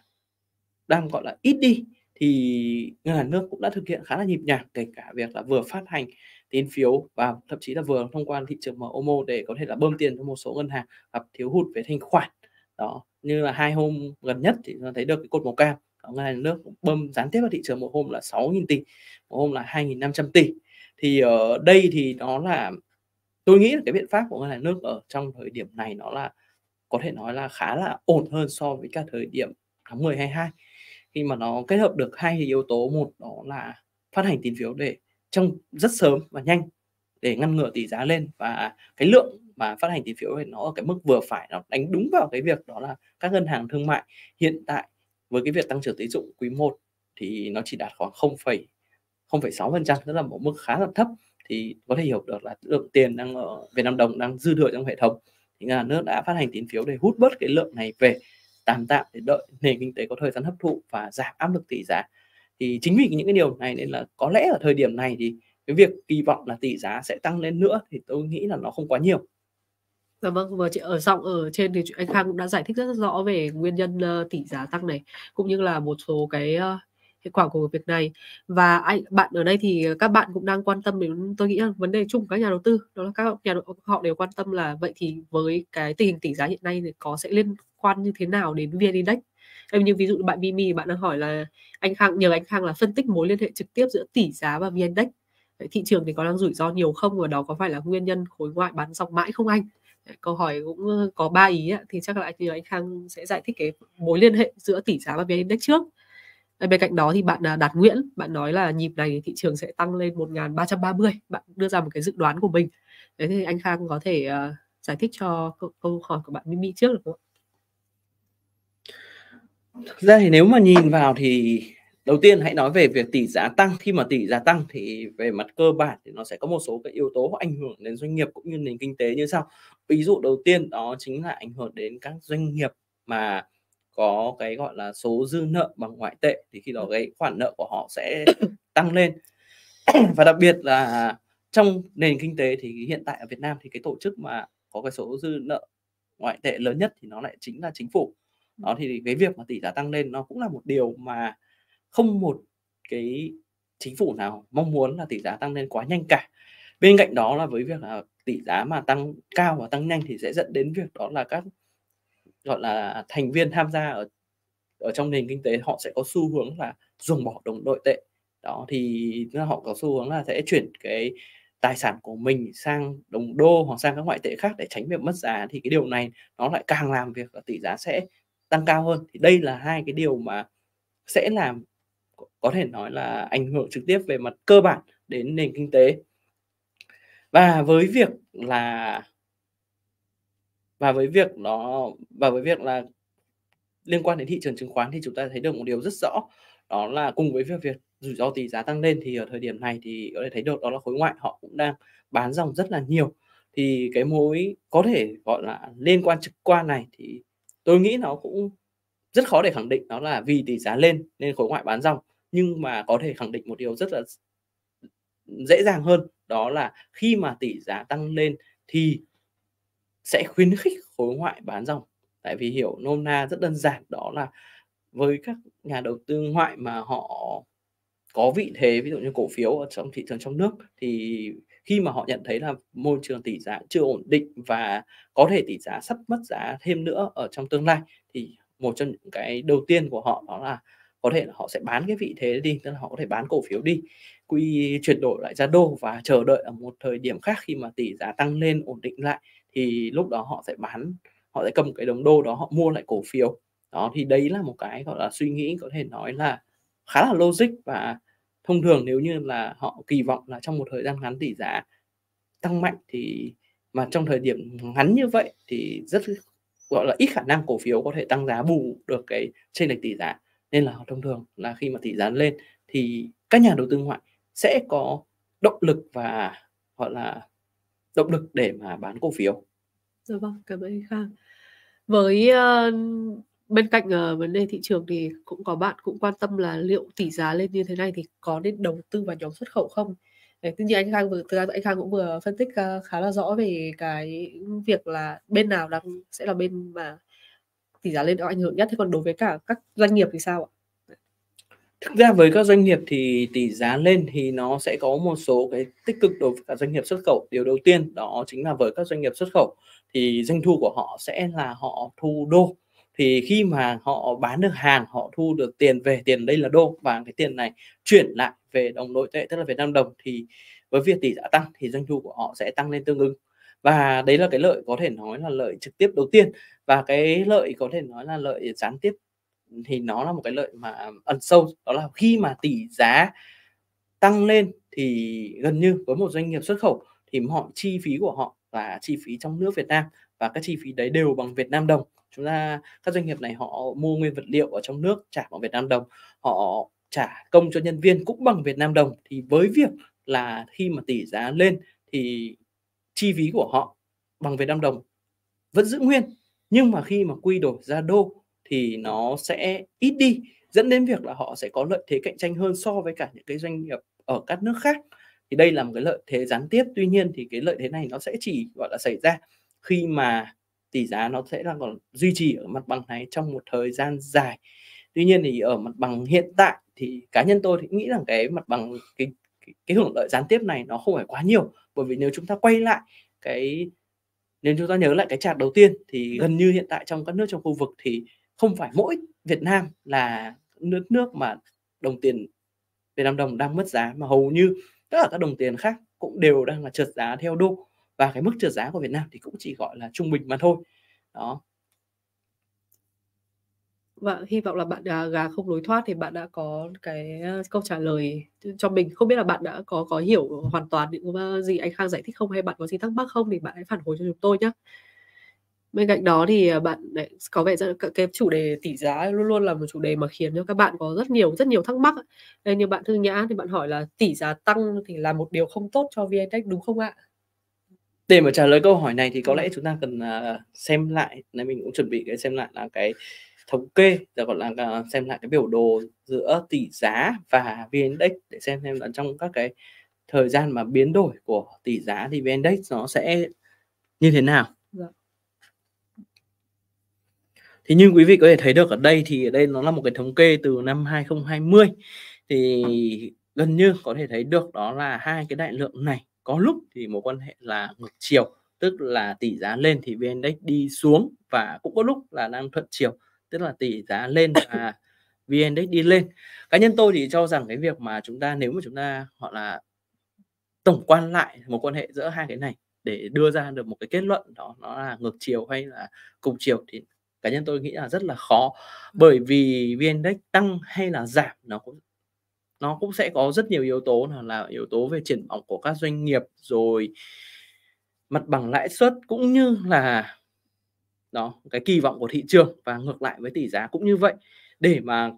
C: đang gọi là ít đi thì ngân hàng nước cũng đã thực hiện khá là nhịp nhàng kể cả việc là vừa phát hành tín phiếu và thậm chí là vừa thông qua thị trường mở omo để có thể là bơm tiền cho một số ngân hàng gặp thiếu hụt về thanh khoản đó như là hai hôm gần nhất thì nó thấy được cái cột màu cam đó, ngân hàng nước bơm gián tiếp vào thị trường một hôm là 6.000 tỷ một hôm là 2.500 tỷ thì ở ờ, đây thì nó là tôi nghĩ là cái biện pháp của ngân hàng nước ở trong thời điểm này nó là có thể nói là khá là ổn hơn so với cả thời điểm tháng 10 22 khi mà nó kết hợp được hai yếu tố một đó là phát hành tín phiếu để trong rất sớm và nhanh để ngăn ngừa tỷ giá lên và cái lượng mà phát hành tín phiếu thì nó ở cái mức vừa phải nó đánh đúng vào cái việc đó là các ngân hàng thương mại hiện tại với cái việc tăng trưởng tín dụng quý 1 thì nó chỉ đạt khoảng 0,6% tức là một mức khá là thấp thì có thể hiểu được là lượng tiền đang ở Việt Nam đồng đang dư thừa trong hệ thống thì ngân hàng nước đã phát hành tín phiếu để hút bớt cái lượng này về tạm tạm để đợi nền kinh tế có thời gian hấp thụ và giảm áp lực tỷ giá thì chính vì những cái điều này nên là có lẽ ở thời điểm này thì cái việc kỳ vọng là tỷ giá sẽ tăng lên nữa thì tôi nghĩ là nó không quá nhiều
B: Dạ vâng, vừa vâng chị ở xong ở trên thì anh Khang cũng đã giải thích rất, rõ về nguyên nhân ờ, tỷ giá tăng này cũng như là một số cái ờ, hiệu quả của việc này và anh bạn ở đây thì các bạn cũng đang quan tâm đến tôi nghĩ là vấn đề chung của các nhà đầu tư đó là các nhà đầu, họ đều quan tâm là vậy thì với cái tình hình tỷ giá hiện nay thì có sẽ liên quan như thế nào đến vn index em như ví dụ bạn Mimi bạn đang hỏi là anh Khang nhờ anh Khang là phân tích mối liên hệ trực tiếp giữa tỷ giá và vn index thị trường thì có đang rủi ro nhiều không và đó có phải là nguyên nhân khối ngoại bán dòng mãi không anh câu hỏi cũng ờ, có ba ý thì chắc là anh, anh Khang sẽ giải thích cái mối liên hệ giữa tỷ giá và vn index trước bên cạnh đó thì bạn à, Đạt Nguyễn bạn nói là nhịp này thị trường sẽ tăng lên 1.330 bạn đưa ra một cái dự đoán của mình thế thì anh Khang có thể uh, giải thích cho câu, câu hỏi của bạn Mimi trước được không ạ?
C: Thực ra thì nếu mà nhìn vào thì đầu tiên hãy nói về việc tỷ giá tăng khi mà tỷ giá tăng thì về mặt cơ bản thì nó sẽ có một số các yếu tố ảnh hưởng đến doanh nghiệp cũng như nền kinh tế như sau ví dụ đầu tiên đó chính là ảnh hưởng đến các doanh nghiệp mà có cái gọi là số dư nợ bằng ngoại tệ thì khi đó cái khoản nợ của họ sẽ tăng lên và đặc biệt là trong nền kinh tế thì hiện tại ở Việt Nam thì cái tổ chức mà có cái số dư nợ ngoại tệ lớn nhất thì nó lại chính là chính phủ ừ. đó thì cái việc mà tỷ giá tăng lên nó cũng là một điều mà không một cái chính phủ nào mong muốn là tỷ giá tăng lên quá nhanh cả bên cạnh đó là với việc là tỷ giá mà tăng cao và tăng nhanh thì sẽ dẫn đến việc đó là các gọi là thành viên tham gia ở ở trong nền kinh tế họ sẽ có xu hướng là dùng bỏ đồng nội tệ đó thì họ có xu hướng là sẽ chuyển cái tài sản của mình sang đồng đô hoặc sang các ngoại tệ khác để tránh việc mất giá thì cái điều này nó lại càng làm việc là tỷ giá sẽ tăng cao hơn thì đây là hai cái điều mà sẽ làm có thể nói là ảnh hưởng trực tiếp về mặt cơ bản đến nền kinh tế và với việc là và với việc đó và với việc là liên quan đến thị trường chứng khoán thì chúng ta thấy được một điều rất rõ đó là cùng với việc việc rủi ro tỷ giá tăng lên thì ở thời điểm này thì có thể thấy được đó là khối ngoại họ cũng đang bán dòng rất là nhiều thì cái mối có thể gọi là liên quan trực quan này thì tôi nghĩ nó cũng rất khó để khẳng định đó là vì tỷ giá lên nên khối ngoại bán dòng nhưng mà có thể khẳng định một điều rất là dễ dàng hơn đó là khi mà tỷ giá tăng lên thì sẽ khuyến khích khối ngoại bán dòng tại vì hiểu nôm na rất đơn giản đó là với các nhà đầu tư ngoại mà họ có vị thế ví dụ như cổ phiếu ở trong thị trường trong nước thì khi mà họ nhận thấy là môi trường tỷ giá chưa ổn định và có thể tỷ giá sắp mất giá thêm nữa ở trong tương lai thì một trong những cái đầu tiên của họ đó là có thể là họ sẽ bán cái vị thế đi tức là họ có thể bán cổ phiếu đi quy chuyển đổi lại ra đô và chờ đợi ở một thời điểm khác khi mà tỷ giá tăng lên ổn định lại thì lúc đó họ sẽ bán họ sẽ cầm cái đồng đô đó họ mua lại cổ phiếu đó thì đấy là một cái gọi là suy nghĩ có thể nói là khá là logic và thông thường nếu như là họ kỳ vọng là trong một thời gian ngắn tỷ giá tăng mạnh thì mà trong thời điểm ngắn như vậy thì rất gọi là ít khả năng cổ phiếu có thể tăng giá bù được cái trên lệch tỷ giá nên là thông thường là khi mà tỷ giá lên thì các nhà đầu tư ngoại sẽ có động lực và gọi là động lực để mà bán cổ phiếu
B: dạ vâng cảm ơn anh Khang với uh, bên cạnh uh, vấn đề thị trường thì cũng có bạn cũng quan tâm là liệu tỷ giá lên như thế này thì có nên đầu tư vào nhóm xuất khẩu không Đấy, tuy nhiên anh Khang vừa thực ra anh Khang cũng vừa phân tích uh, khá là rõ về cái việc là bên nào đang sẽ là bên mà tỷ giá lên nó ảnh hưởng nhất thế còn đối với cả các doanh nghiệp thì sao ạ
C: thực ra với các doanh nghiệp thì tỷ giá lên thì nó sẽ có một số cái tích cực đối với các doanh nghiệp xuất khẩu điều đầu tiên đó chính là với các doanh nghiệp xuất khẩu thì doanh thu của họ sẽ là họ thu đô thì khi mà họ bán được hàng họ thu được tiền về tiền đây là đô và cái tiền này chuyển lại về đồng nội tệ tức là Việt Nam đồng thì với việc tỷ giá tăng thì doanh thu của họ sẽ tăng lên tương ứng và đấy là cái lợi có thể nói là lợi trực tiếp đầu tiên và cái lợi có thể nói là lợi gián tiếp thì nó là một cái lợi mà ẩn sâu đó là khi mà tỷ giá tăng lên thì gần như với một doanh nghiệp xuất khẩu thì họ chi phí của họ và chi phí trong nước Việt Nam và các chi phí đấy đều bằng Việt Nam đồng chúng ta các doanh nghiệp này họ mua nguyên vật liệu ở trong nước trả bằng Việt Nam đồng họ trả công cho nhân viên cũng bằng Việt Nam đồng thì với việc là khi mà tỷ giá lên thì chi phí của họ bằng Việt Nam đồng vẫn giữ nguyên nhưng mà khi mà quy đổi ra đô thì nó sẽ ít đi dẫn đến việc là họ sẽ có lợi thế cạnh tranh hơn so với cả những cái doanh nghiệp ở các nước khác thì đây là một cái lợi thế gián tiếp tuy nhiên thì cái lợi thế này nó sẽ chỉ gọi là xảy ra khi mà tỷ giá nó sẽ đang còn duy trì ở mặt bằng này trong một thời gian dài tuy nhiên thì ở mặt bằng hiện tại thì cá nhân tôi thì nghĩ rằng cái mặt bằng cái cái, hưởng lợi gián tiếp này nó không phải quá nhiều bởi vì nếu chúng ta quay lại cái nếu chúng ta nhớ lại cái chart đầu tiên thì gần như hiện tại trong các nước trong khu vực thì không phải mỗi Việt Nam là nước nước mà đồng tiền Việt Nam đồng đang mất giá mà hầu như tất cả các đồng tiền khác cũng đều đang là trượt giá theo đô và cái mức trượt giá của Việt Nam thì cũng chỉ gọi là trung bình mà thôi đó
B: và vâng, hy vọng là bạn à, gà không lối thoát thì bạn đã có cái ờ, câu trả lời cho mình không biết là bạn đã có có hiểu hoàn toàn những ờ, gì anh Khang giải thích không hay bạn có gì thắc mắc không thì bạn hãy phản hồi cho chúng tôi nhé bên cạnh đó thì à, bạn đấy, có vẻ rất cái chủ đề tỷ giá luôn luôn là một chủ đề mà khiến cho các bạn có rất nhiều rất nhiều thắc mắc nên như bạn thư nhã thì bạn hỏi là tỷ giá tăng thì là một điều không tốt cho vnindex đúng không ạ
C: để mà trả lời câu hỏi này thì có lẽ vâng. chúng ta cần à, xem lại này mình cũng chuẩn bị cái xem lại là cái thống kê rồi gọi là à, xem lại cái biểu đồ giữa tỷ giá và vn index để xem xem là trong các cái thời gian mà biến đổi của tỷ giá thì vn index nó sẽ như thế nào Thì như quý vị có thể thấy được ở đây thì ở đây nó là một cái thống kê từ năm 2020 thì gần như có thể thấy được đó là hai cái đại lượng này có lúc thì mối quan hệ là ngược chiều tức là tỷ giá lên thì vn index đi xuống và cũng có lúc là đang thuận chiều tức là tỷ giá lên và vn index đi lên cá nhân tôi thì cho rằng cái việc mà chúng ta nếu mà chúng ta gọi là tổng quan lại một quan hệ giữa hai cái này để đưa ra được một cái kết luận đó nó là ngược chiều hay là cùng chiều thì cá nhân tôi nghĩ là rất là khó ờ. bởi vì vn index tăng hay là giảm nó cũng nó cũng sẽ có rất nhiều yếu tố là là yếu tố về triển vọng của các doanh nghiệp rồi mặt bằng lãi suất cũng như là đó cái kỳ vọng của thị trường và ngược lại với tỷ giá cũng như vậy để mà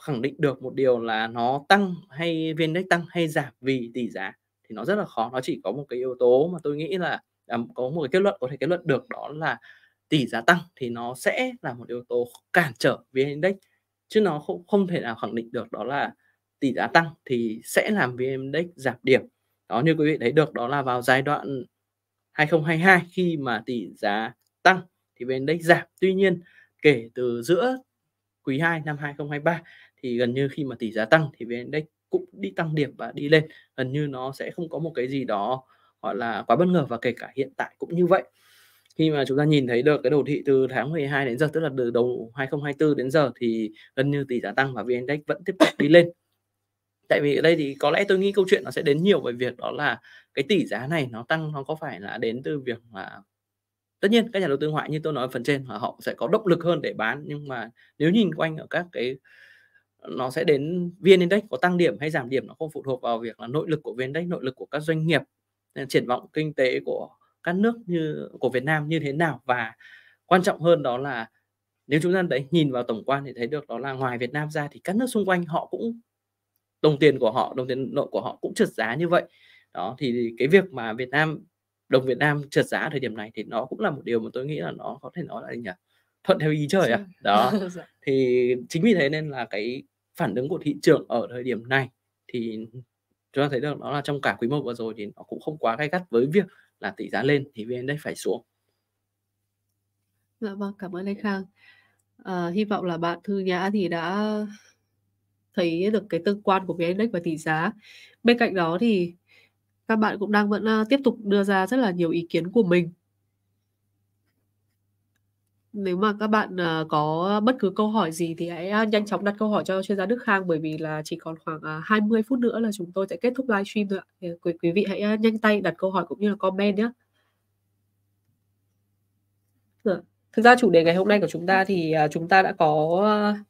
C: khẳng định được một điều là nó tăng hay viên index tăng hay giảm vì tỷ giá thì nó rất là khó nó chỉ có một cái yếu tố mà tôi nghĩ là à, có một cái kết luận có thể kết luận được đó là tỷ giá tăng thì nó sẽ là một yếu tố cản trở vn index chứ nó không không thể nào khẳng định được đó là tỷ giá tăng thì sẽ làm vn index giảm điểm đó như quý vị thấy được đó là vào giai đoạn 2022 khi mà tỷ giá tăng thì vn index giảm tuy nhiên kể từ giữa quý 2 năm 2023 thì gần như khi mà tỷ giá tăng thì vn index cũng đi tăng điểm và đi lên gần như nó sẽ không có một cái gì đó gọi là quá bất ngờ và kể cả hiện tại cũng như vậy khi mà chúng ta nhìn thấy được cái đồ thị từ tháng 12 đến giờ tức là từ đầu 2024 đến giờ thì gần như tỷ giá tăng và VN Index vẫn tiếp tục đi lên tại vì ở đây thì có lẽ tôi nghĩ câu chuyện nó sẽ đến nhiều về việc đó là cái tỷ giá này nó tăng nó có phải là đến từ việc là tất nhiên các nhà đầu tư ngoại như tôi nói ở phần trên là họ sẽ có động lực hơn để bán nhưng mà nếu nhìn quanh ở các cái nó sẽ đến VN Index có tăng điểm hay giảm điểm nó không phụ thuộc vào việc là nội lực của VN Index nội lực của các doanh nghiệp triển vọng kinh tế của các nước như của Việt Nam như thế nào và quan trọng hơn đó là nếu chúng ta đấy nhìn vào tổng quan thì thấy được đó là ngoài Việt Nam ra thì các nước xung quanh họ cũng đồng tiền của họ đồng tiền nội của họ cũng trượt giá như vậy đó thì cái việc mà Việt Nam đồng Việt Nam trượt giá thời điểm này thì nó cũng là một điều mà tôi nghĩ là nó có thể nói là gì nhỉ thuận theo ý trời dạ. à đó dạ. thì chính vì thế nên là cái phản ứng của thị trường ở thời điểm này thì chúng ta thấy được đó là trong cả quý một vừa rồi thì nó cũng không quá gay gắt với việc là tỷ giá lên thì vn index phải xuống
B: dạ vâng cảm ơn anh khang à, hy vọng là bạn thư nhã thì đã thấy được cái tương quan của vn index và tỷ giá bên cạnh đó thì các bạn cũng đang vẫn à, tiếp tục đưa ra rất là nhiều ý kiến của mình nếu mà các bạn uh, có bất cứ câu hỏi gì thì hãy uh, nhanh chóng đặt câu hỏi cho chuyên gia Đức Khang bởi vì là chỉ còn khoảng uh, à, 20 phút nữa là chúng tôi sẽ kết thúc livestream rồi ạ. quý, quý vị hãy uh, nhanh tay đặt câu hỏi cũng như là comment nhé. Dạ, thực ra chủ đề ngày hôm nay của chúng ta thì uh, chúng ta đã có uh,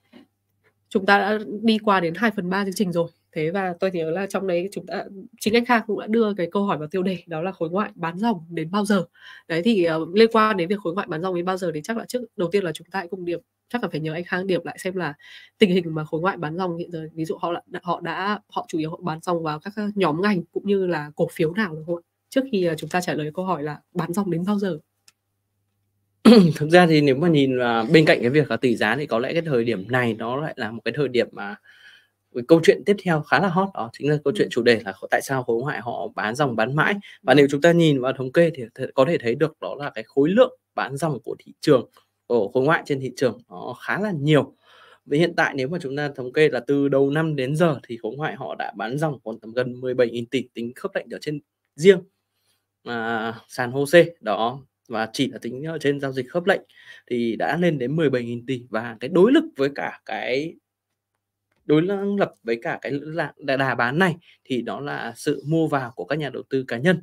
B: chúng ta đã đi qua đến 2 phần 3 chương trình rồi thế và tôi nhớ là trong đấy chúng ta chính anh Khang cũng đã đưa cái câu hỏi vào tiêu đề đó là khối ngoại bán ròng đến bao giờ đấy thì uh, liên quan đến việc khối ngoại bán ròng đến bao giờ thì chắc là trước đầu tiên là chúng ta cùng điểm chắc là phải nhờ anh Khang điểm lại xem là tình hình mà khối ngoại bán ròng hiện giờ ví dụ họ là, họ đã họ chủ yếu họ bán ròng vào các nhóm ngành cũng như là cổ phiếu nào đúng không ạ trước khi ờ, chúng ta trả lời câu hỏi là bán ròng đến bao giờ
C: thực ra thì nếu mà nhìn ờ, bên cạnh cái việc là tỷ giá thì có lẽ cái thời điểm này nó lại là một cái thời điểm mà uh, câu chuyện tiếp theo khá là hot đó chính là câu chuyện ừ. chủ đề là tại sao khối ngoại họ bán dòng bán mãi và nếu chúng ta nhìn vào thống kê thì có thể thấy được đó là cái khối lượng bán dòng của thị trường ở khối ngoại trên thị trường nó khá là nhiều vì hiện tại nếu mà chúng ta thống kê là từ đầu năm đến giờ thì khối ngoại họ đã bán dòng còn tầm gần 17.000 tỷ tính khớp lệnh ở trên riêng à, sàn HOSE đó và chỉ là tính ở trên giao dịch khớp lệnh thì đã lên đến 17.000 tỷ và cái đối lực với cả cái đối lập với cả cái đà, đà bán này thì đó là sự mua vào của các nhà đầu tư cá nhân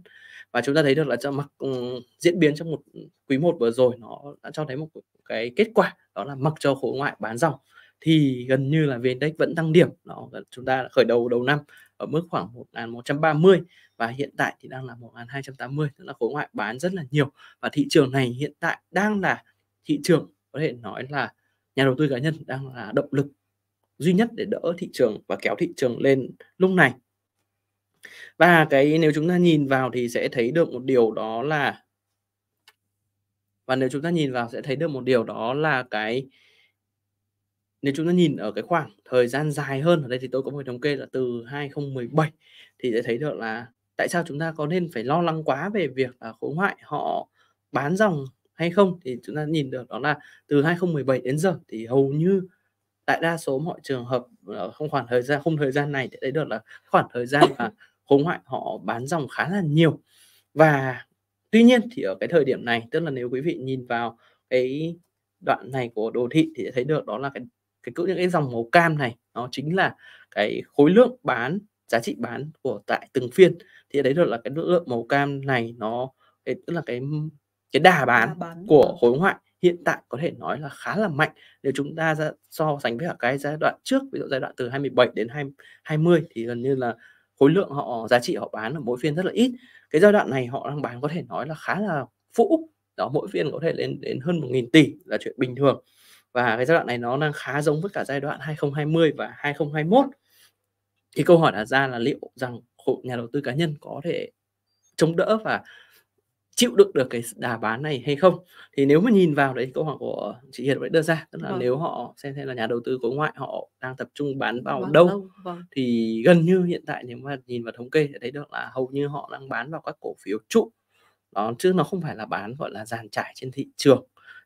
C: và chúng ta thấy được là trong mặc um, diễn biến trong một ừ, quý một vừa rồi nó đã cho thấy một cái kết quả đó là mặc cho khối ngoại bán dòng thì gần như là VN-Index vẫn tăng điểm nó chúng ta khởi đầu đầu năm ở mức khoảng 1130 và hiện tại thì đang là 1280 tức là khối ngoại bán rất là nhiều và thị trường này hiện tại đang là thị trường có thể nói là nhà đầu tư cá nhân đang là động lực duy nhất để đỡ thị trường và kéo thị trường lên lúc này và cái nếu chúng ta nhìn vào thì sẽ thấy được một điều đó là và nếu chúng ta nhìn vào sẽ thấy được một điều đó là cái nếu chúng ta nhìn ở cái khoảng thời gian dài hơn ở đây thì tôi có một thống kê là từ 2017 thì sẽ thấy được là tại sao chúng ta có nên phải lo lắng quá về việc là khối ngoại họ bán dòng hay không thì chúng ta nhìn được đó là từ 2017 đến giờ thì hầu như tại đa số mọi trường hợp ờ, không khoảng thời gian không thời gian này thì đấy được là khoảng thời gian mà khối ngoại họ bán dòng khá là nhiều và tuy nhiên thì ở cái thời điểm này tức là nếu quý vị nhìn vào cái đoạn này của đồ thị thì sẽ thấy được đó là cái cái cứ những cái dòng màu cam này nó chính là cái khối lượng bán giá trị bán của tại từng phiên thì đấy được là cái lượng màu cam này nó cái, tức là cái cái đà bán, đà bán của khối ngoại hiện tại có thể nói là khá là mạnh nếu chúng ta ra, so sánh với cả cái giai đoạn trước ví dụ giai đoạn từ 27 đến 20 thì gần như là khối lượng họ giá trị họ bán ở mỗi phiên rất là ít cái giai đoạn này họ đang bán có thể nói là khá là phũ đó mỗi phiên có thể lên đến hơn một nghìn tỷ là chuyện bình thường và cái giai đoạn này nó đang khá giống với cả giai đoạn 2020 và 2021 thì câu hỏi đặt ra là liệu rằng nhà đầu tư cá nhân có thể chống đỡ và chịu đựng được cái đà bán này hay không thì nếu mà nhìn vào đấy câu hỏi của chị Hiền vẫn đưa ra tức là vâng. nếu họ xem xem là nhà đầu tư đối ngoại họ đang tập trung bán vào vâng, đâu vâng. thì gần như hiện tại nếu mà nhìn vào thống kê thấy được là hầu như họ đang bán vào các cổ phiếu trụ đó chứ nó không phải là bán gọi là dàn trải trên thị trường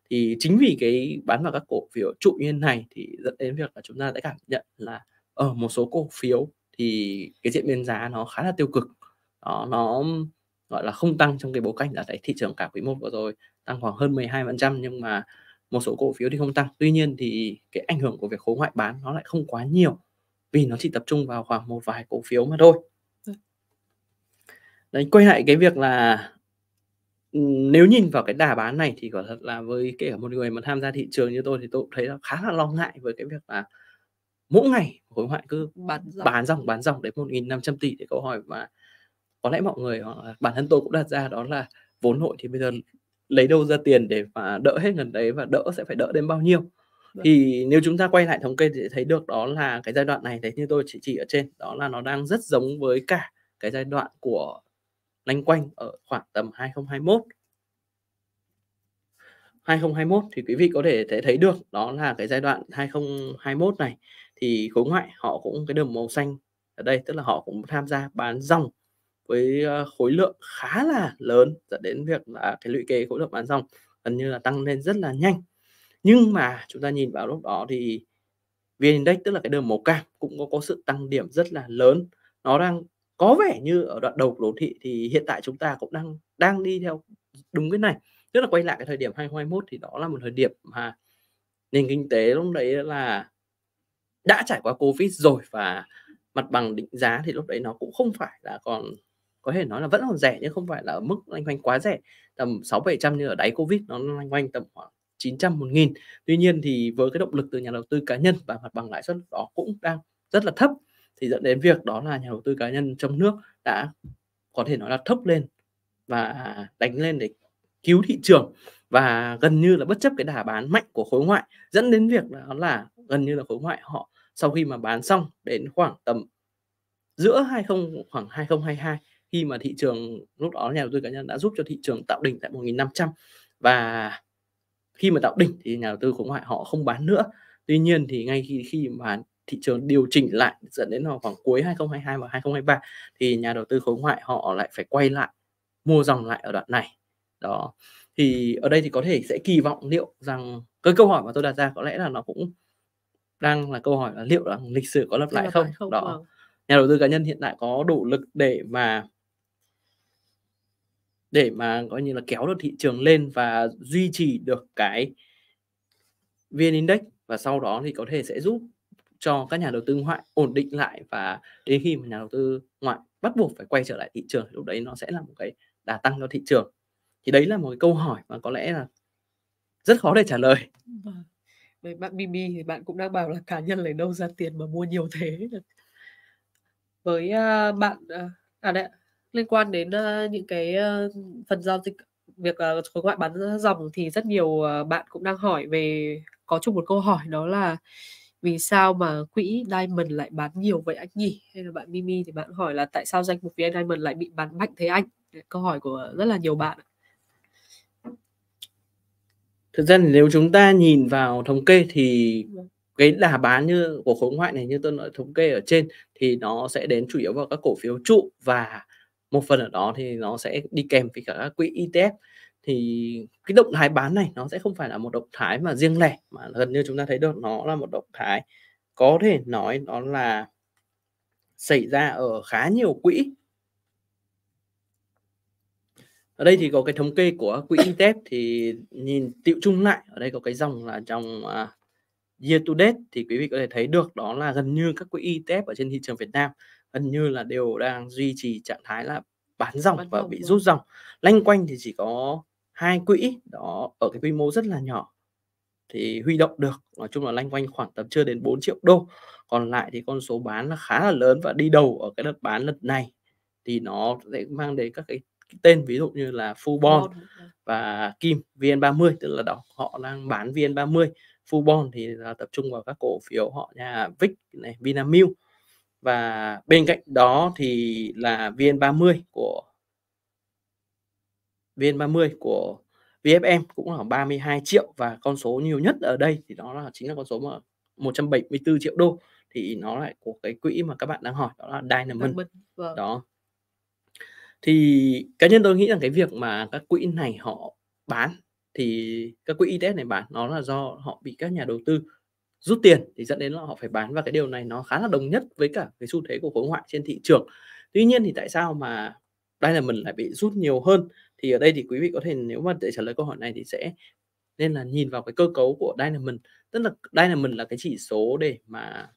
C: thì chính vì cái bán vào các cổ phiếu trụ như này thì dẫn đến việc là chúng ta đã cảm nhận là ở một số cổ phiếu thì cái diễn biến giá nó khá là tiêu cực đó, nó gọi là không tăng trong cái bối cảnh giá đấy thị trường cả quý một vừa rồi tăng khoảng hơn 12% nhưng mà một số cổ phiếu thì không tăng tuy nhiên thì cái ảnh hưởng của việc khối ngoại bán nó lại không quá nhiều vì nó chỉ tập trung vào khoảng một vài cổ phiếu mà thôi ừ. đấy quay lại cái việc là ừ, nếu nhìn vào cái đà bán này thì quả thật là với kể cả một người mà tham gia thị trường như tôi thì tôi thấy là khá là lo ngại với cái việc là mỗi ngày khối ngoại cứ bán dòng bán dòng đến 1.500 tỷ để câu hỏi mà có lẽ mọi người ờ, bản thân tôi cũng đặt ra đó là vốn hội thì bây giờ lấy đâu ra tiền để mà đỡ hết lần đấy và đỡ sẽ phải đỡ đến bao nhiêu vâng. thì nếu chúng ta quay lại thống kê thì thấy được đó là cái giai đoạn này đấy như tôi chỉ chỉ ở trên đó là nó đang rất giống với cả cái giai đoạn của lanh quanh ở khoảng tầm 2021 2021 thì quý vị có thể thấy được đó là cái giai đoạn 2021 này thì khối ngoại họ cũng cái đường màu xanh ở đây tức là họ cũng tham gia bán dòng với ờ, khối lượng khá là lớn dẫn đến việc là cái lũy kế khối lượng bán dòng gần như là tăng lên rất là nhanh nhưng mà chúng ta nhìn vào lúc đó thì VN Index tức là cái đường màu cam cũng có, có sự tăng điểm rất là lớn nó đang có vẻ như ở đoạn đầu của đồ thị thì hiện tại chúng ta cũng đang đang đi theo đúng cái này tức là quay lại cái thời điểm 2021 thì đó là một thời điểm mà nền kinh tế lúc đấy là đã trải qua covid rồi và mặt bằng định giá thì lúc đấy nó cũng không phải là còn có thể nói là vẫn còn rẻ nhưng không phải là ở mức loanh quanh quá rẻ tầm sáu bảy trăm như ở đáy Covid nó loanh quanh tầm khoảng 900 một nghìn Tuy nhiên thì với cái động lực từ nhà đầu tư cá nhân và mặt bằng lãi suất đó cũng đang rất là thấp thì dẫn đến việc đó là nhà đầu tư cá nhân trong nước đã có thể nói là thấp lên và đánh lên để cứu thị trường và gần như là bất chấp cái đà bán mạnh của khối ngoại dẫn đến việc đó là gần như là khối ngoại họ sau khi mà bán xong đến khoảng tầm giữa 20 khoảng 2022 khi mà thị trường lúc đó nhà đầu tư cá nhân đã giúp cho thị trường tạo đỉnh tại 1.500 và khi mà tạo đỉnh thì nhà đầu tư khủng hoảng họ không bán nữa tuy nhiên thì ngay khi khi mà thị trường điều chỉnh lại dẫn đến vào khoảng cuối 2022 và 2023 thì nhà đầu tư khối ngoại họ lại phải quay lại mua dòng lại ở đoạn này đó thì ở đây thì có thể sẽ kỳ vọng liệu rằng cái câu hỏi mà tôi đặt ra có lẽ là nó cũng đang là câu hỏi là liệu là lịch sử có lặp lại không? không đó vâng. nhà đầu tư cá nhân hiện tại có đủ lực để mà để mà coi như là kéo được thị trường lên và duy trì được cái VN Index và sau đó thì có thể sẽ giúp cho các nhà đầu tư ngoại ổn định lại và đến khi mà nhà đầu tư ngoại bắt buộc phải quay trở lại thị trường lúc đấy nó sẽ là một cái đà tăng cho thị trường thì đấy là một cái câu hỏi mà có lẽ là rất khó để trả lời
B: với vâng. bạn Bibi thì bạn cũng đang bảo là cá nhân lấy đâu ra tiền mà mua nhiều thế với à, bạn à, à đấy liên quan đến những cái phần giao dịch việc ờ, khối ngoại bán dòng thì rất nhiều ờ, bạn cũng đang hỏi về có chung một câu hỏi đó là vì sao mà quỹ Diamond lại bán nhiều vậy anh nhỉ? Hay là bạn Mimi thì bạn hỏi là tại sao danh mục VN Diamond lại bị bán mạnh thế anh? Câu hỏi của rất là nhiều bạn.
C: Thực ra nếu chúng ta nhìn vào thống kê thì vâng. cái đà bán như của khối ngoại này như tôi nói thống kê ở trên thì nó sẽ đến chủ yếu vào các cổ phiếu trụ và một phần ở đó thì nó sẽ đi kèm với cả các quỹ ETF thì cái động thái bán này nó sẽ không phải là một động thái mà riêng lẻ mà gần như chúng ta thấy được nó là một động thái có thể nói nó là xảy ra ở khá nhiều quỹ ở đây thì có cái thống kê của quỹ ETF thì nhìn tiệu chung lại ở đây có cái dòng là trong uh, à, year to date thì quý vị có thể thấy được đó là gần như các quỹ ETF ở trên thị trường Việt Nam gần như là đều đang duy trì trạng thái là bán dòng bán và bị rút dòng lanh quanh thì chỉ có hai quỹ đó ở cái quy mô rất là nhỏ thì huy động được nói chung là lanh quanh khoảng tầm chưa đến 4 triệu đô còn lại thì con số bán là khá là lớn và đi đầu ở cái đợt bán lần này thì nó sẽ mang đến các cái tên ví dụ như là Fubon và Kim VN30 tức là đó họ đang bán VN30 Fubon thì là tập trung vào các cổ phiếu họ nhà Vic này Vinamilk và bên cạnh đó thì là VN30 của VN30 của VFM cũng khoảng 32 triệu và con số nhiều nhất ở đây thì đó là chính là con số mà 174 triệu đô thì nó lại của cái quỹ mà các bạn đang hỏi đó là Dynamon. Vâng. Đó. Thì cá nhân tôi nghĩ rằng cái việc mà các quỹ này họ bán thì các quỹ ETF này bán nó là do họ bị các nhà đầu tư rút tiền thì dẫn đến là họ phải bán và cái điều này nó khá là đồng nhất với cả cái xu thế của khối ngoại trên thị trường tuy nhiên thì tại sao mà đây là mình lại bị rút nhiều hơn thì ở đây thì quý vị có thể nếu mà để trả lời câu hỏi này thì sẽ nên là nhìn vào cái cơ cấu của Dynamon tức là Dynamon là cái chỉ số để mà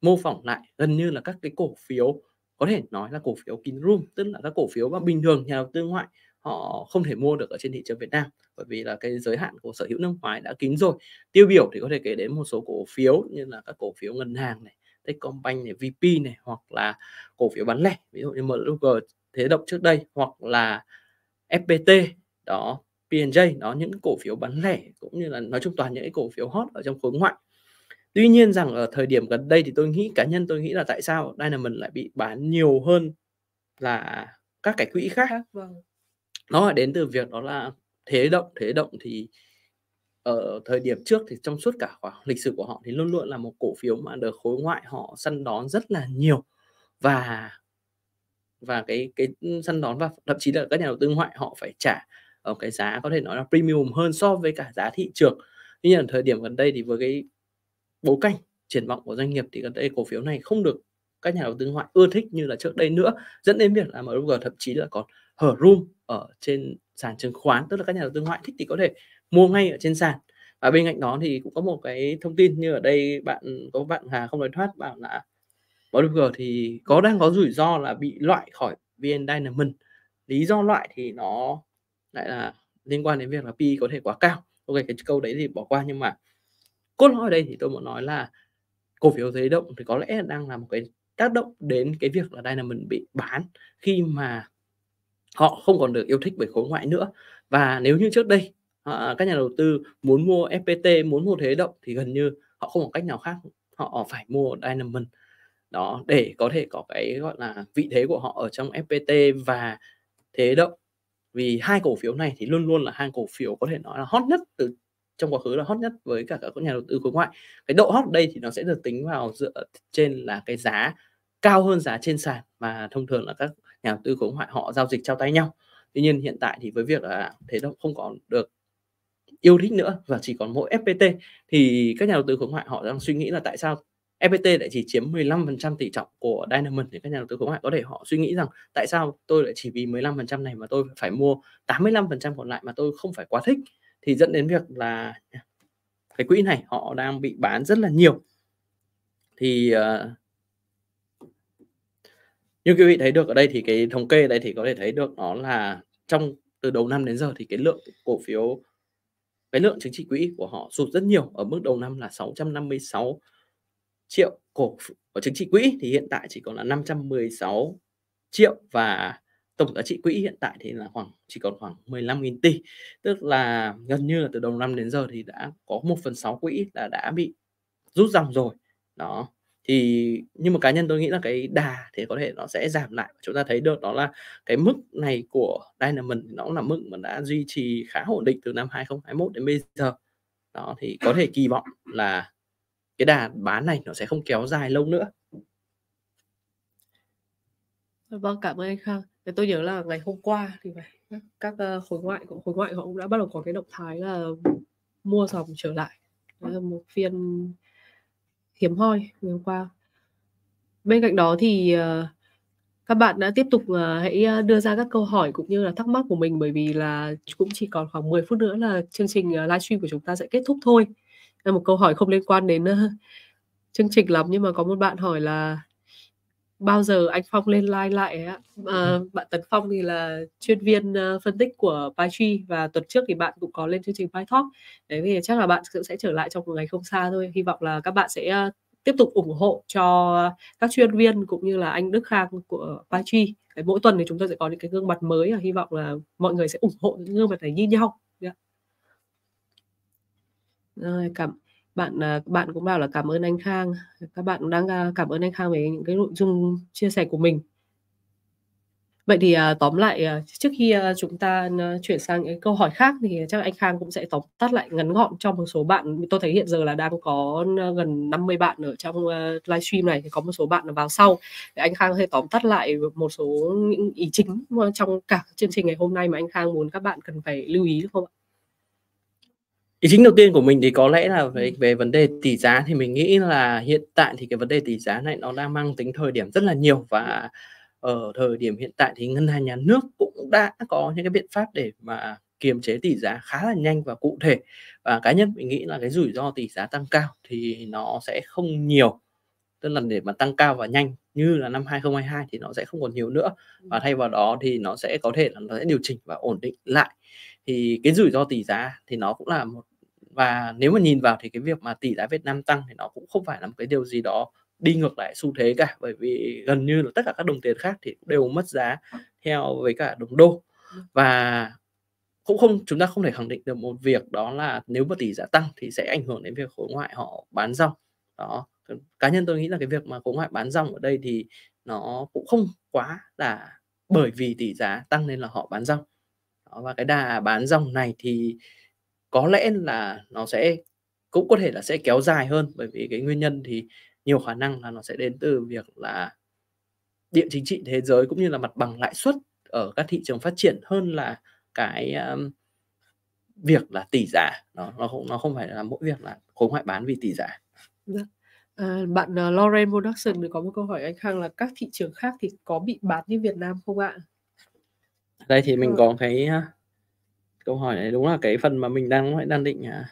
C: mô phỏng lại gần như là các cái cổ phiếu có thể nói là cổ phiếu kín room tức là các cổ phiếu mà bình thường nhà đầu tư ngoại họ không thể mua được ở trên thị trường Việt Nam bởi vì là cái giới hạn của sở hữu nước ngoài đã kín rồi tiêu biểu thì có thể kể đến một số cổ phiếu như là các cổ phiếu ngân hàng này Techcombank này VP này hoặc là cổ phiếu bán lẻ ví dụ như MLG Thế Động trước đây hoặc là FPT đó P&J đó những cổ phiếu bán lẻ cũng như là nói chung toàn những cái cổ phiếu hot ở trong khối ngoại tuy nhiên rằng ở thời điểm gần đây thì tôi nghĩ cá nhân tôi nghĩ là tại sao Diamond lại bị bán nhiều hơn là các cái quỹ khác vâng nó là đến từ việc đó là thế động thế động thì ở ờ, thời điểm trước thì trong suốt cả khoảng lịch sử của họ thì luôn luôn là một cổ phiếu mà được khối ngoại họ săn đón rất là nhiều và và cái cái săn đón và thậm chí là các nhà đầu tư ngoại họ phải trả ở ờ, cái giá có thể nói là premium hơn so với cả giá thị trường tuy nhiên ở thời điểm gần đây thì với cái bối cảnh triển vọng của doanh nghiệp thì gần đây cổ phiếu này không được các nhà đầu tư ngoại ưa thích như là trước đây nữa dẫn đến việc là MRG thậm chí là còn hở room ở trên sàn chứng khoán tức là các nhà đầu tư ngoại thích thì có thể mua ngay ở trên sàn và bên cạnh đó thì cũng có một cái thông tin như ở đây bạn có bạn Hà không nói thoát bảo là BWG thì có đang có rủi ro là bị loại khỏi VN Dynamon lý do loại thì nó lại là liên quan đến việc là pi e có thể quá cao ok cái câu đấy thì bỏ qua nhưng mà cốt lõi ở đây thì tôi muốn nói là cổ phiếu thế động thì có lẽ đang là một cái tác động đến cái việc là Dynamon bị bán khi mà họ không còn được yêu thích bởi khối ngoại nữa và nếu như trước đây à, các nhà đầu tư muốn mua FPT muốn mua thế động thì gần như họ không có cách nào khác họ phải mua diamond đó để có thể có cái gọi là vị thế của họ ở trong FPT và thế động vì hai cổ phiếu này thì luôn luôn là hai cổ phiếu có thể nói là hot nhất từ trong quá khứ là hot nhất với cả các nhà đầu tư khối ngoại cái độ hot đây thì nó sẽ được tính vào dựa trên là cái giá cao hơn giá trên sàn mà thông thường là các nhà đầu tư khối ngoại họ giao dịch trao tay nhau tuy nhiên hiện tại thì với việc là thế đâu không còn được yêu thích nữa và chỉ còn mỗi FPT thì các nhà đầu tư khối ngoại họ đang suy nghĩ là tại sao FPT lại chỉ chiếm 15% tỷ trọng của Dynamond thì các nhà đầu tư khối ngoại có thể họ suy nghĩ rằng tại sao tôi lại chỉ vì 15% này mà tôi phải mua 85% còn lại mà tôi không phải quá thích thì dẫn đến việc là cái quỹ này họ đang bị bán rất là nhiều thì uh, như quý vị thấy được ở đây thì cái thống kê đây thì có thể thấy được nó là trong từ đầu năm đến giờ thì cái lượng cổ phiếu cái lượng chứng chỉ quỹ của họ sụt rất nhiều ở mức đầu năm là 656 triệu cổ của chứng chỉ quỹ thì hiện tại chỉ còn là 516 triệu và tổng giá trị quỹ hiện tại thì là khoảng chỉ còn khoảng 15.000 tỷ tức là gần như là từ đầu năm đến giờ thì đã có 1 phần 6 quỹ là đã bị rút dòng rồi đó thì nhưng mà cá nhân tôi nghĩ là cái đà thì có thể nó sẽ giảm lại chúng ta thấy được đó là cái mức này của Dynamon nó cũng là mức mà đã duy trì khá ổn định từ năm 2021 đến bây giờ đó thì có thể kỳ vọng là cái đà bán này nó sẽ không kéo dài lâu nữa
B: vâng, vâng cảm ơn anh Khang tôi nhớ là ngày hôm qua thì phải các ờ, khối ngoại cũng khối ngoại họ cũng đã bắt đầu có cái động thái là mua dòng trở lại một phiên hiếm hoi ngày hôm qua bên cạnh đó thì ờ, các bạn đã tiếp tục ờ, hãy ờ, đưa ra các câu hỏi cũng như là thắc mắc của mình bởi vì là cũng chỉ còn khoảng 10 phút nữa là chương trình livestream của chúng ta sẽ kết thúc thôi. Là một câu hỏi không liên quan đến chương trình lắm nhưng mà có một bạn hỏi là bao giờ anh Phong lên live lại ấy À, bạn Tấn Phong thì là chuyên viên uh, phân tích của PyTree và tuần trước thì bạn cũng có lên chương trình PyTalk. Đấy thì chắc là bạn cũng sẽ trở lại trong một ngày không xa thôi. Hy vọng là các bạn sẽ uh, tiếp tục ủng hộ cho các chuyên viên cũng như là anh Đức Khang của PyTree. Đấy, mỗi tuần thì chúng ta sẽ có những cái gương mặt mới và hy vọng là mọi người sẽ ủng hộ những gương mặt này như nhau. Yeah. Dạ. Rồi, cảm bạn à, bạn cũng bảo là cảm ơn anh Khang các bạn cũng đang à, cảm ơn anh Khang về những cái nội dung chia sẻ của mình vậy thì à, tóm lại trước khi chúng ta chuyển sang những câu hỏi khác thì chắc anh Khang cũng sẽ tóm tắt lại ngắn gọn cho một số bạn tôi thấy hiện giờ là đang có gần 50 bạn ở trong livestream này thì có một số bạn là vào sau thì anh Khang có thể tóm tắt lại một số những ý chính trong cả chương trình ngày hôm nay mà anh Khang muốn các bạn cần phải lưu ý được không ạ
C: ý chính đầu tiên của mình thì có lẽ là về về vấn đề tỷ giá thì mình nghĩ là hiện tại thì cái vấn đề tỷ giá này nó đang mang tính thời điểm rất là nhiều và ở ờ, thời điểm hiện tại thì ngân hàng nhà nước cũng đã có những cái biện pháp để mà kiềm chế tỷ giá khá là nhanh và cụ thể và cá nhân mình nghĩ là cái rủi ro tỷ giá tăng cao thì nó sẽ không nhiều tức là để mà tăng cao và nhanh như là năm 2022 thì nó sẽ không còn nhiều nữa và thay vào đó thì nó sẽ có thể là nó sẽ điều chỉnh và ổn định lại thì cái rủi ro tỷ giá thì nó cũng là một và nếu mà nhìn vào thì cái việc mà tỷ giá Việt Nam tăng thì nó cũng không phải là một cái điều gì đó đi ngược lại xu thế cả bởi vì gần như là tất cả các đồng tiền khác thì đều mất giá theo với cả đồng đô và cũng không chúng ta không thể khẳng định được một việc đó là nếu mà tỷ giá tăng thì sẽ ảnh hưởng đến việc khối ngoại họ bán rong đó cá nhân tôi nghĩ là cái việc mà khối ngoại bán rong ở đây thì nó cũng không quá là bởi vì tỷ giá tăng nên là họ bán rong đó, và cái đà bán rong này thì có lẽ là nó sẽ cũng có thể là sẽ kéo dài hơn bởi vì cái nguyên nhân thì nhiều khả năng là nó sẽ đến từ việc là địa chính trị thế giới cũng như là mặt bằng lãi suất ở các thị trường phát triển hơn là cái um, việc là tỷ giá nó nó không nó không phải là mỗi việc là khối ngoại bán vì tỷ giá
B: dạ. à, bạn uh, Lauren được có một câu hỏi anh Khang là các thị trường khác thì có bị bán như Việt Nam không ạ
C: đây thì mình ừ. có cái câu hỏi này đúng là cái phần mà mình đang đang định à,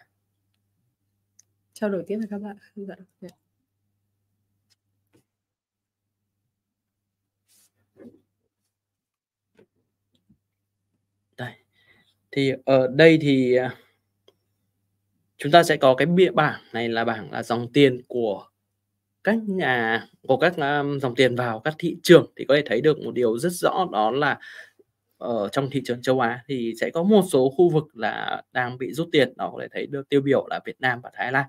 B: trao đổi tiếp với các bạn dạ.
C: đây thì ở đây thì à, chúng ta sẽ có cái bia bảng này là bảng là dòng tiền của các nhà của các à, dòng tiền vào các thị trường thì có thể thấy được một điều rất rõ đó là ở trong thị trường châu Á thì sẽ có một số khu vực là đang bị rút tiền đó có thể thấy được tiêu biểu là Việt Nam và Thái Lan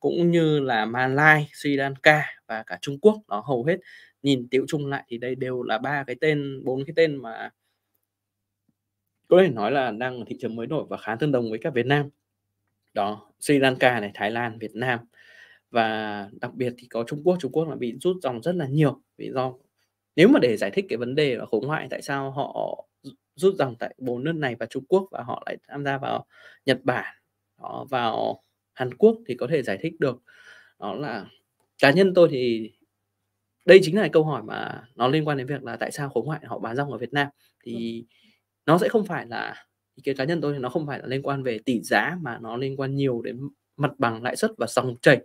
C: cũng như là Malai, Sri Lanka và cả Trung Quốc nó hầu hết nhìn tiểu chung lại thì đây đều là ba cái tên bốn cái tên mà có thể nói là đang ở thị trường mới nổi và khá tương đồng với các Việt Nam đó Sri Lanka này Thái Lan Việt Nam và đặc biệt thì có Trung Quốc Trung Quốc là bị rút dòng rất là nhiều vì do nếu mà để giải thích cái vấn đề là khủng hoảng tại sao họ rút dòng tại bốn nước này và Trung Quốc và họ lại tham gia vào Nhật Bản họ vào Hàn Quốc thì có thể giải thích được đó là cá nhân tôi thì đây chính là câu hỏi mà nó liên quan đến việc là tại sao khối ngoại họ bán rong ở Việt Nam thì ừ. nó sẽ không phải là cái cá nhân tôi thì nó không phải là liên quan về tỷ giá mà nó liên quan nhiều đến mặt bằng lãi suất và dòng chảy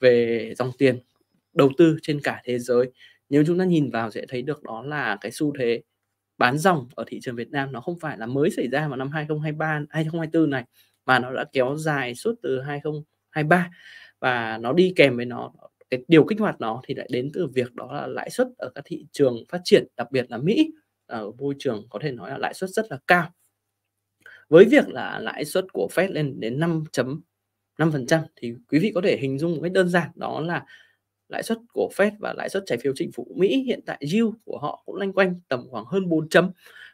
C: về dòng tiền đầu tư trên cả thế giới nếu chúng ta nhìn vào sẽ thấy được đó là cái xu thế bán dòng ở thị trường Việt Nam nó không phải là mới xảy ra vào năm 2023 2024 này mà nó đã kéo dài suốt từ 2023 và nó đi kèm với nó cái điều kích hoạt nó thì lại đến từ việc đó là lãi suất ở các thị trường phát triển đặc biệt là Mỹ ở môi trường có thể nói là lãi suất rất là cao với việc là lãi suất của Fed lên đến 5.5% thì quý vị có thể hình dung một cách đơn giản đó là lãi suất của Fed và lãi suất trái phiếu chính phủ Mỹ hiện tại yield của họ cũng lanh quanh tầm khoảng hơn 4 chấm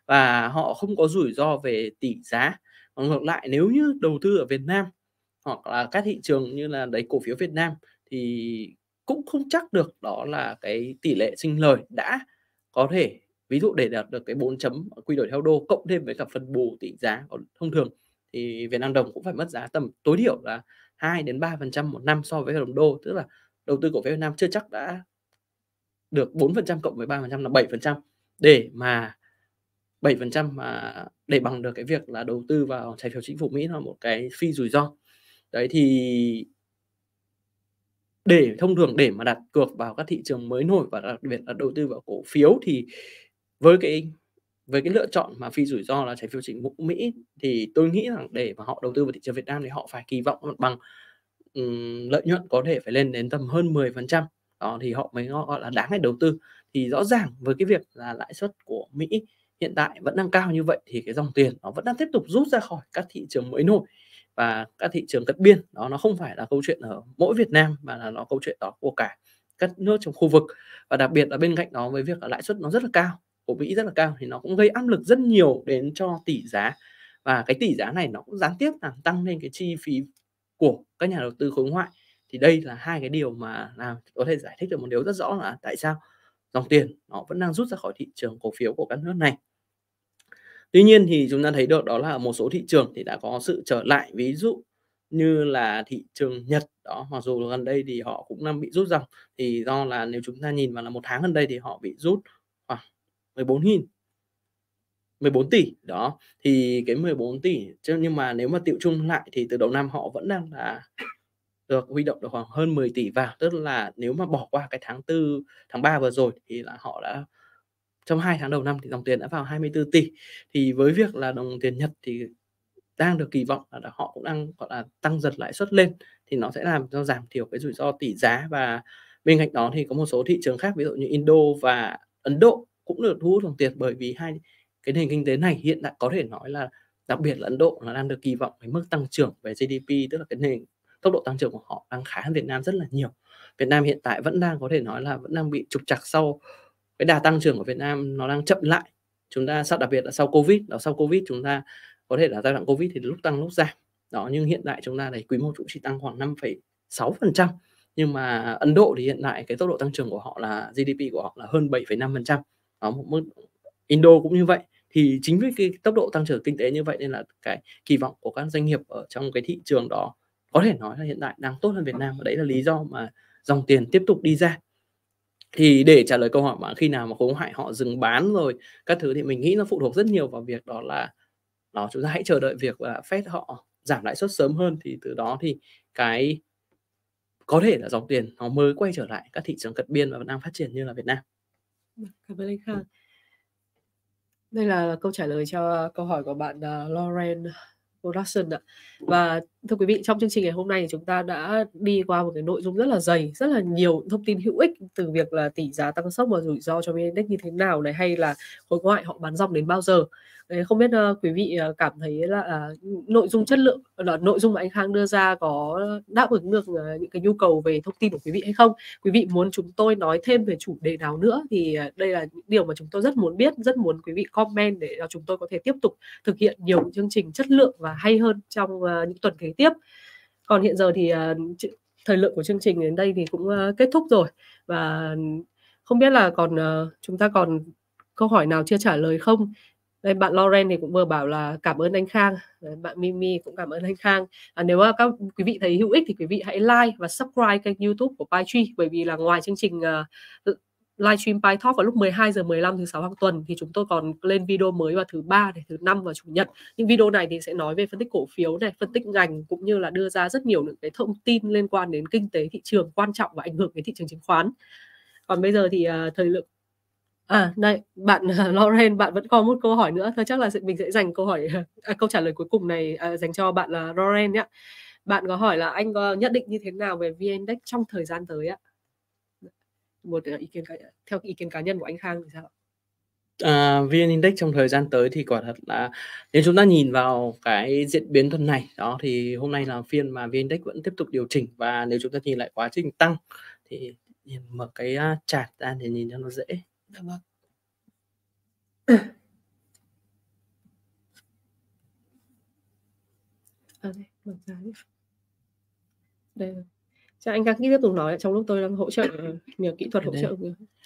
C: và họ không có rủi ro về tỷ giá còn ngược lại nếu như đầu tư ở Việt Nam hoặc là các thị trường như là đấy cổ phiếu Việt Nam thì cũng không chắc được đó là cái tỷ lệ sinh lời đã có thể ví dụ để đạt được cái 4 chấm quy đổi theo đô cộng thêm với cả phần bù tỷ giá còn thông thường thì Việt Nam đồng cũng phải mất giá tầm tối thiểu là 2 đến 3 phần trăm một năm so với đồng đô tức là đầu tư cổ phiếu Việt Nam chưa chắc đã được 4% cộng với 3% là 7% để mà 7% mà để bằng được cái việc là đầu tư vào trái phiếu chính phủ Mỹ là một cái phi rủi ro. Đấy thì để thông thường để mà đặt cược vào các thị trường mới nổi và đặc biệt là đầu tư vào cổ phiếu thì với cái với cái lựa chọn mà phi rủi ro là trái phiếu chính phủ Mỹ thì tôi nghĩ rằng để mà họ đầu tư vào thị trường Việt Nam thì họ phải kỳ vọng bằng Ừ, lợi nhuận có thể phải lên đến tầm hơn 10% đó thì họ mới gọi là đáng để đầu tư thì rõ ràng với cái việc là lãi suất của Mỹ hiện tại vẫn đang cao như vậy thì cái dòng tiền nó vẫn đang tiếp tục rút ra khỏi các thị trường mới nổi và các thị trường cận biên đó nó không phải là câu chuyện ở mỗi Việt Nam mà là nó câu chuyện đó của cả các nước trong khu vực và đặc biệt là bên cạnh đó với việc là lãi suất nó rất là cao của Mỹ rất là cao thì nó cũng gây áp lực rất nhiều đến cho tỷ giá và cái tỷ giá này nó cũng gián tiếp làm tăng lên cái chi phí của các nhà đầu tư khối ngoại thì đây là hai cái điều mà làm có thể giải thích được một điều rất rõ là tại sao dòng tiền nó vẫn đang rút ra khỏi thị trường cổ phiếu của các nước này tuy nhiên thì chúng ta thấy được đó là ở một số thị trường thì đã có sự trở lại ví dụ như là thị trường Nhật đó mặc dù gần đây thì họ cũng đang bị rút dòng thì do là nếu chúng ta nhìn vào là một tháng gần đây thì họ bị rút khoảng 14.000 14 tỷ đó thì cái 14 tỷ chứ nhưng mà nếu mà tiệu chung lại thì từ đầu năm họ vẫn đang là được huy động được khoảng hơn 10 tỷ vào tức là nếu mà bỏ qua cái tháng tư tháng 3 vừa rồi thì là họ đã trong hai tháng đầu năm thì dòng tiền đã vào 24 tỷ thì với việc là đồng tiền Nhật thì đang được kỳ vọng là họ cũng đang gọi là tăng dần lãi suất lên thì nó sẽ làm cho giảm thiểu cái rủi ro tỷ giá và bên cạnh đó thì có một số thị trường khác ví dụ như Indo và Ấn Độ cũng được thu hút dòng tiền bởi vì hai cái nền kinh tế này hiện đã có thể nói là đặc biệt là Ấn Độ nó đang được kỳ vọng cái mức tăng trưởng về GDP tức là cái nền tốc độ tăng trưởng của họ đang khá hơn Việt Nam rất là nhiều. Việt Nam hiện tại vẫn đang có thể nói là vẫn đang bị trục trặc sau cái đà tăng trưởng của Việt Nam nó đang chậm lại. Chúng ta sau đặc biệt là sau Covid, đó sau Covid chúng ta có thể là giai đoạn Covid thì lúc tăng lúc giảm. Đó nhưng hiện tại chúng ta này quý 1 cũng chỉ tăng khoảng 5,6% nhưng mà Ấn Độ thì hiện tại cái tốc độ tăng trưởng của họ là GDP của họ là hơn 7,5%. Đó một mức Indo cũng như vậy thì chính vì cái tốc độ tăng trưởng kinh tế như vậy nên là cái kỳ vọng của các doanh nghiệp ở trong cái thị trường đó có thể nói là hiện tại đang tốt hơn Việt Nam và đấy là lý do mà dòng tiền tiếp tục đi ra thì để trả lời câu hỏi mà khi nào mà khối ngoại họ dừng bán rồi các thứ thì mình nghĩ nó phụ thuộc rất nhiều vào việc đó là đó chúng ta hãy chờ đợi việc là Fed họ giảm lãi suất sớm hơn thì từ đó thì cái có thể là dòng tiền nó mới quay trở lại các thị trường cận biên và đang phát triển như là Việt Nam.
B: Vâng, cảm ơn anh Khang. Đây là câu trả lời cho câu hỏi của bạn uh, Lauren Production ạ. Và thưa quý vị trong chương trình ngày hôm nay thì chúng ta đã đi qua một cái nội dung rất là dày rất là nhiều thông tin hữu ích từ việc là tỷ giá tăng sốc và rủi ro cho vn index như thế nào này hay là khối ngoại họ bán dòng đến bao giờ không biết ờ, quý vị ờ, cảm thấy là ờ, nội dung chất lượng là nội dung mà anh Khang đưa ra có đáp ứng được những cái nhu cầu về thông tin của quý vị hay không quý vị muốn chúng tôi nói thêm về chủ đề nào nữa thì đây là những điều mà chúng tôi rất muốn biết rất muốn quý vị comment để cho chúng tôi có thể tiếp tục thực hiện nhiều chương trình chất lượng và hay hơn trong những tuần kế thế tiếp còn hiện giờ thì uh, thời lượng của chương trình đến đây thì cũng uh, kết thúc rồi và không biết là còn uh, chúng ta còn câu hỏi nào chưa trả lời không đây bạn Lauren thì cũng vừa bảo là cảm ơn anh Khang bạn Mimi cũng cảm ơn anh Khang à, nếu mà các quý vị thấy hữu ích thì quý vị hãy like và subscribe kênh YouTube của PyTree bởi vì là ngoài chương trình uh, livestream bài talk vào lúc 12 giờ 15 thứ sáu hàng tuần thì chúng tôi còn lên video mới vào thứ ba này, thứ năm và chủ nhật. Những video này thì sẽ nói về phân tích cổ phiếu này, phân tích ngành cũng như là đưa ra rất nhiều những cái thông tin liên quan đến kinh tế thị trường quan trọng và ảnh hưởng đến thị trường chứng khoán. Còn bây giờ thì uh, thời lượng À, đây, bạn uh, Lauren, bạn vẫn còn một câu hỏi nữa. Thôi chắc là mình sẽ dành câu hỏi à, câu trả lời cuối cùng này à, dành cho bạn là Lauren nhé. Bạn có hỏi là anh có nhận định như thế nào về VN-Index trong thời gian tới ạ? một ờ, ý kiến theo ý kiến cá nhân của anh Khang thì sao?
C: À, VN Index trong thời gian tới thì quả thật là nếu chúng ta nhìn vào cái diễn biến tuần này đó thì hôm nay là phiên mà VN Index vẫn tiếp tục điều chỉnh và nếu chúng ta nhìn lại quá trình tăng thì mở cái chart ra để nhìn cho nó dễ.
B: Dạ vâng. đây, Dạ, anh đang tiếp tục nói trong lúc tôi đang hỗ trợ ừ. nhiều kỹ thuật hỗ trợ.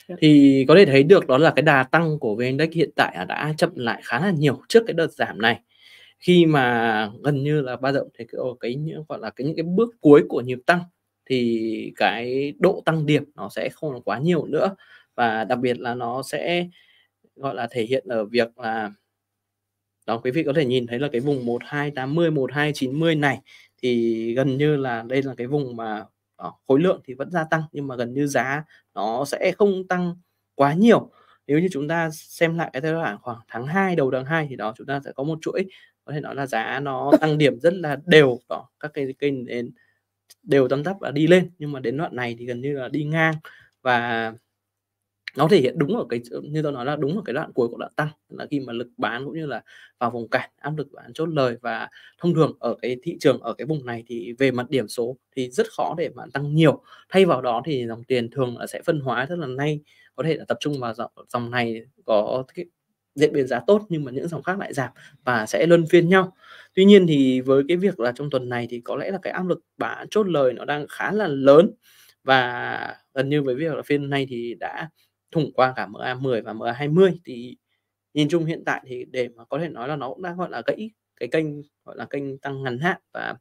B: Dạ. Thì có thể thấy
C: được đó là cái đà tăng của VN-Index hiện tại đã chậm lại khá là nhiều trước cái đợt giảm này. Khi mà gần như là ba rộng thì cái, ờ, cái những gọi là cái những cái bước cuối của nhịp tăng thì cái độ tăng điểm nó sẽ không là quá nhiều nữa và đặc biệt là nó sẽ gọi là thể hiện ở việc là đó quý vị có thể nhìn thấy là cái vùng 1280 1290 này thì gần như là đây là cái vùng mà Ờ, khối lượng thì vẫn gia tăng nhưng mà gần như giá nó sẽ không tăng quá nhiều nếu như chúng ta xem lại cái giai đoạn khoảng tháng 2 đầu tháng 2 thì đó chúng ta sẽ có một chuỗi có thể nói là giá nó tăng điểm rất là đều đó các cây kênh đến đều tăng tắp và đi lên nhưng mà đến đoạn này thì gần như là đi ngang và nó thể hiện đúng ở cái như tôi nói là đúng ở cái đoạn cuối của đoạn tăng là khi mà lực bán cũng như là vào vùng cản áp lực bán chốt lời và thông thường ở cái thị trường ở cái vùng này thì về mặt điểm số thì rất khó để mà tăng nhiều thay vào đó thì dòng tiền thường là sẽ phân hóa rất là nay có thể là tập trung vào dòng, dòng này có cái diễn biến giá tốt nhưng mà những dòng khác lại giảm và sẽ luân phiên nhau tuy nhiên thì với cái việc là trong tuần này thì có lẽ là cái áp lực bán chốt lời nó đang khá là lớn và gần như với việc là phiên này thì đã thủng qua cả MA10 và MA20 thì nhìn chung hiện tại thì để mà có thể nói là nó cũng đang gọi là gãy cái kênh gọi là kênh tăng ngắn hạn và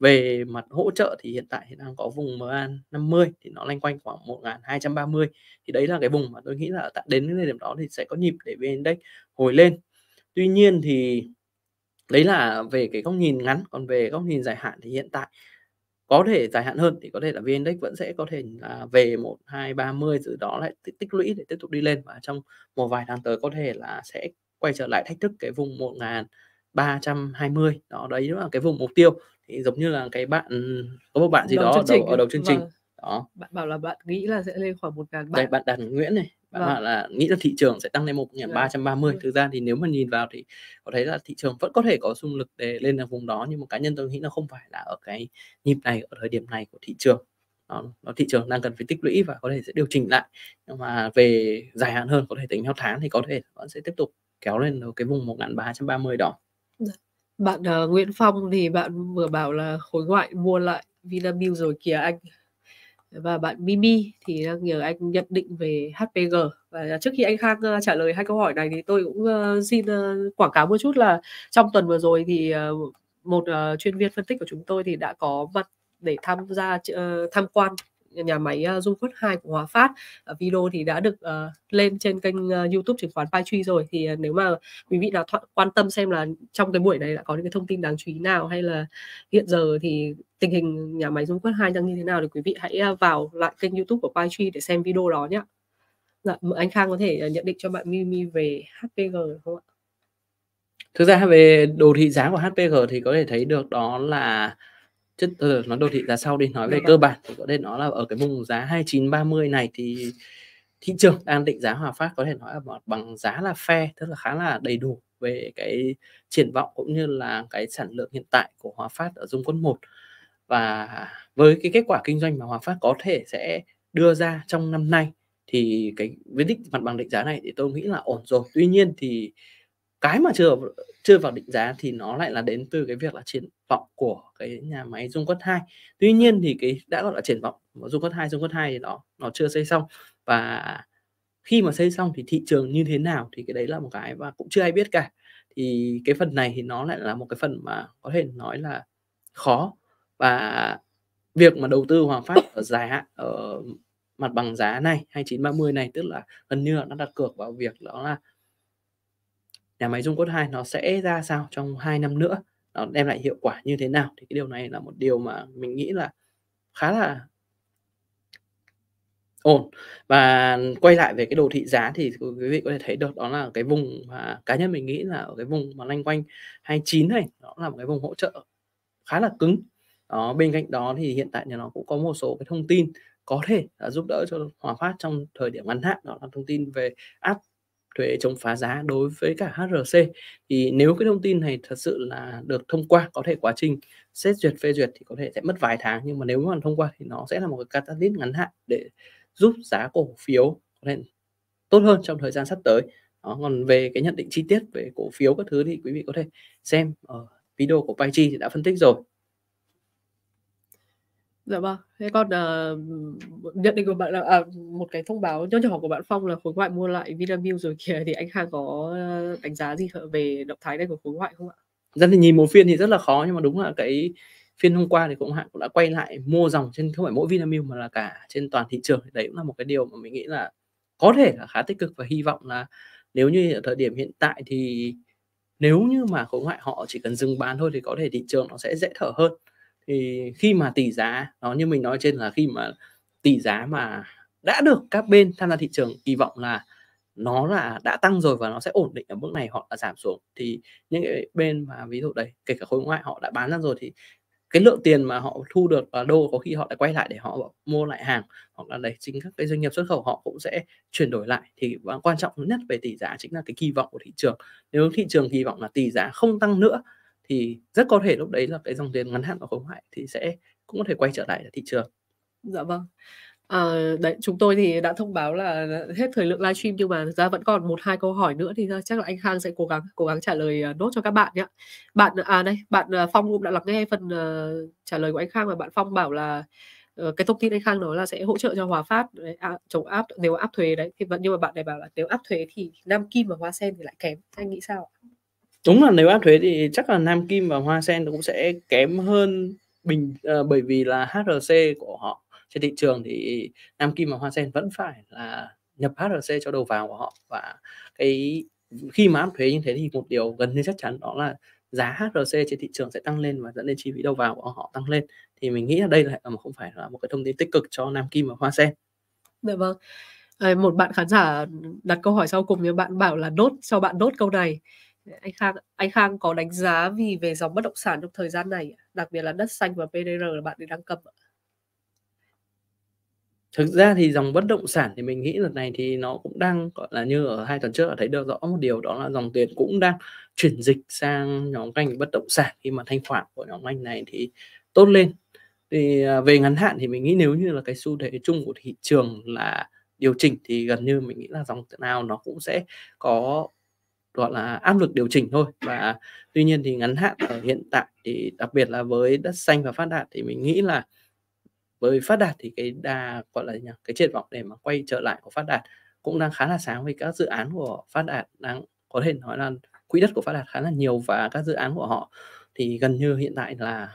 C: về mặt hỗ trợ thì hiện tại thì đang có vùng MA50 thì nó lanh quanh khoảng 1230 thì đấy là cái vùng mà tôi nghĩ là tại đến cái điểm đó thì sẽ có nhịp để VN Index hồi lên tuy nhiên thì đấy là về cái góc nhìn ngắn còn về góc nhìn dài hạn thì hiện tại có thể dài hạn hơn thì có thể là vn index vẫn sẽ có thể là về một hai ba mươi từ đó lại tích, lũy để tiếp tục đi lên và trong một vài tháng tới có thể là sẽ quay trở lại thách thức cái vùng một ngàn ba trăm hai mươi đó đấy là cái vùng mục tiêu thì giống như là cái bạn có một bạn gì đầu đó ở đầu, ở đầu chương trình vâng. đó
B: bạn bảo là bạn nghĩ là sẽ lên khoảng một ngàn bạn
C: bạn Đàn Nguyễn này bạn vâng. là nghĩ là thị trường sẽ tăng lên một nghìn ba vâng. trăm ba mươi thực ra thì nếu mà nhìn vào thì có thấy là thị trường vẫn có thể có xung lực để lên ở vùng đó nhưng mà cá nhân tôi nghĩ là không phải là ở cái nhịp này ở thời điểm này của thị trường đó, đó thị trường đang cần phải tích lũy và có thể sẽ điều chỉnh lại nhưng mà về dài hạn hơn có thể tính theo tháng thì có thể vẫn sẽ tiếp tục kéo lên ở cái vùng một nghìn ba ba trăm mươi đó dạ.
B: bạn uh, Nguyễn Phong thì bạn vừa bảo là khối ngoại mua lại Vinamilk rồi kìa anh và bạn Mimi thì đang nhờ anh nhận định về HPG và trước khi anh Khang ờ, trả lời hai câu hỏi này thì tôi cũng ờ, xin ờ, quảng cáo một chút là trong tuần vừa rồi thì một chuyên viên phân tích của chúng tôi thì đã có mặt để tham gia tham quan nhà máy ờ, Dung quất 2 của Hòa Phát ờ, video thì đã được uh, lên trên kênh uh, YouTube chứng khoán Pai Truy rồi thì uh, nếu mà quý vị nào th- quan tâm xem là trong cái buổi này đã có những cái thông tin đáng chú ý nào hay là hiện giờ thì tình hình nhà máy Dung quất 2 đang như thế nào thì quý vị hãy uh, vào lại kênh YouTube của Pai Truy để xem video đó nhé. Dạ, anh Khang có thể nhận định cho bạn Mimi về HPG không ạ?
C: Thực ra về đồ thị giá của HPG thì có thể thấy được đó là chứ uh, nói đồ thị giá sau đi nói về vâng cơ bản thì có thể nói là ở cái vùng giá 2930 này thì thị trường đang định giá Hòa Phát có thể nói là bằng giá là phe tức là khá là đầy đủ về cái triển vọng cũng như là cái sản lượng hiện tại của Hòa Phát ở Dung Quân 1 và với cái kết quả kinh doanh mà Hòa Phát có thể sẽ đưa ra trong năm nay thì cái với đích mặt bằng định giá này thì tôi nghĩ là ổn rồi tuy nhiên thì cái mà chưa chưa vào định giá thì nó lại là đến từ cái việc là triển vọng của cái nhà máy Dung Quất 2 tuy nhiên thì cái đã gọi là triển vọng của Dung Quất 2 Dung Quất 2 thì nó nó chưa xây xong và khi mà xây xong thì thị trường như thế nào thì cái đấy là một cái và cũng chưa ai biết cả thì cái phần này thì nó lại là một cái phần mà có thể nói là khó và việc mà đầu tư Hoàng Phát ở dài hạn ở mặt bằng giá này 2930 này tức là gần như là nó đặt cược vào việc đó là nhà máy Dung cốt 2 nó sẽ ra sao trong 2 năm nữa nó đem lại hiệu quả như thế nào thì cái điều này là một điều mà mình nghĩ là khá là ổn và quay lại về cái đồ thị giá thì quý vị có thể thấy được đó là cái vùng mà cá nhân mình nghĩ là ở cái vùng mà loanh quanh 29 này nó là một cái vùng hỗ trợ khá là cứng đó bên cạnh đó thì hiện tại thì nó cũng có một số cái thông tin có thể là giúp đỡ cho Hòa Phát trong thời điểm ngắn hạn đó là thông tin về áp thuế chống phá giá đối với cả HRC thì nếu cái thông tin này thật sự là được thông qua có thể quá trình xét duyệt phê duyệt thì có thể sẽ mất vài tháng nhưng mà nếu mà thông qua thì nó sẽ là một cái catalyst ngắn hạn để giúp giá cổ phiếu có thể tốt hơn trong thời gian sắp tới đó, còn về cái nhận định chi tiết về cổ phiếu các thứ thì quý vị có thể xem ở video của Paichi đã phân tích rồi
B: Dạ vâng. Thế còn, ờ, nhận định của bạn là à, một cái thông báo nho nhỏ của bạn Phong là khối ngoại mua lại Vinamilk rồi kìa, thì anh Khang có, ờ, đánh giá gì về động thái này của khối ngoại không ạ?
C: Thật thì nhìn một phiên thì rất là khó, nhưng mà đúng là cái phiên hôm qua thì cũng hạn cũng đã quay lại mua dòng trên không phải mỗi Vinamilk mà là cả trên toàn thị trường. Thì đấy cũng là một cái điều mà mình nghĩ là có thể là khá tích cực và hy vọng là nếu như ở thời điểm hiện tại thì nếu như mà khối ngoại họ chỉ cần dừng bán thôi thì có thể thị trường nó sẽ dễ thở hơn thì khi mà tỷ giá nó như mình nói trên là khi mà tỷ giá mà đã được các bên tham gia thị trường kỳ vọng là nó là đã tăng rồi và nó sẽ ổn định ở mức này họ đã giảm xuống thì những cái bên mà ví dụ đấy kể cả khối ngoại họ đã bán ra rồi thì cái lượng tiền mà họ thu được và đô có khi họ lại quay lại để họ mua lại hàng hoặc là đấy chính các cái doanh nghiệp xuất khẩu họ cũng sẽ chuyển đổi lại thì quan trọng nhất về tỷ giá chính là cái kỳ vọng của thị trường nếu thị trường kỳ vọng là tỷ giá không tăng nữa thì rất có thể lúc đấy là cái dòng tiền ngắn hạn
B: và khối ngoại thì sẽ cũng có thể quay trở lại thị trường dạ vâng À, đấy chúng tôi thì đã thông báo là hết thời lượng livestream nhưng mà thực ra vẫn còn một hai câu hỏi nữa thì chắc là anh Khang sẽ cố gắng cố gắng trả lời à, nốt cho các bạn nhé. Bạn à đây, bạn à, Phong cũng đã lắng nghe phần uh, trả lời của anh Khang và bạn Phong bảo là ờ, cái thông tin anh Khang nói là sẽ hỗ trợ cho Hòa Phát đấy, à, chống áp nếu áp thuế đấy thì vẫn nhưng mà bạn này bảo là nếu áp thuế thì Nam Kim và Hoa Sen thì lại kém. Anh nghĩ sao
C: đúng là nếu áp thuế thì chắc là Nam Kim và Hoa Sen cũng sẽ kém hơn bình uh, bởi vì là HRC của họ trên thị trường thì Nam Kim và Hoa Sen vẫn phải là nhập HRC cho đầu vào của họ và cái khi mà áp thuế như thế thì một điều gần như chắc chắn đó là giá HRC trên thị trường sẽ tăng lên và dẫn đến chi phí đầu vào của họ tăng lên thì mình nghĩ là đây là là không phải là một cái thông tin tích cực cho Nam Kim và Hoa Sen.
B: Dạ vâng. Ờ, một bạn khán giả đặt câu hỏi sau cùng như bạn bảo là đốt cho bạn đốt câu này anh Khang anh Khang có đánh giá gì về dòng bất động sản trong thời gian này đặc biệt là đất xanh và PDR là bạn đang cầm
C: thực ra thì dòng bất động sản thì mình nghĩ lần này thì nó cũng đang gọi là như ở hai tuần trước thấy được rõ một điều đó là dòng tiền cũng đang chuyển dịch sang nhóm ngành bất động sản khi mà thanh khoản của nhóm ngành này thì tốt lên thì à, về ngắn hạn thì mình nghĩ nếu như là cái xu thế chung của thị trường là điều chỉnh thì gần như mình nghĩ là dòng nào nó cũng sẽ có gọi là áp lực điều chỉnh thôi và tuy nhiên thì ngắn hạn ở hiện tại thì đặc biệt là với đất xanh và phát đạt thì mình nghĩ là với phát đạt thì cái đà gọi là nhỉ, cái triển vọng để mà quay trở lại của phát đạt cũng đang khá là sáng vì các dự án của phát đạt đang có thể nói là quỹ đất của phát đạt khá là nhiều và các dự án của họ thì gần như hiện tại là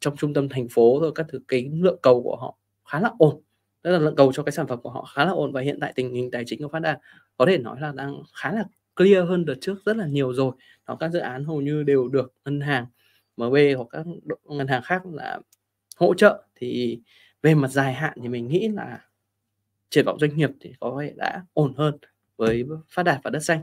C: trong trung tâm thành phố rồi các thứ cái lượng cầu của họ khá là ổn tức là lượng cầu cho cái sản phẩm của họ khá là ổn và hiện tại tình hình tài chính của phát đạt có thể nói là đang khá là clear hơn đợt trước rất là nhiều rồi đó các dự án hầu như đều được ngân hàng MB hoặc các ngân hàng khác là hỗ trợ thì về mặt dài hạn thì mình nghĩ là triển vọng doanh nghiệp thì có vẻ đã ổn hơn với phát đạt và đất xanh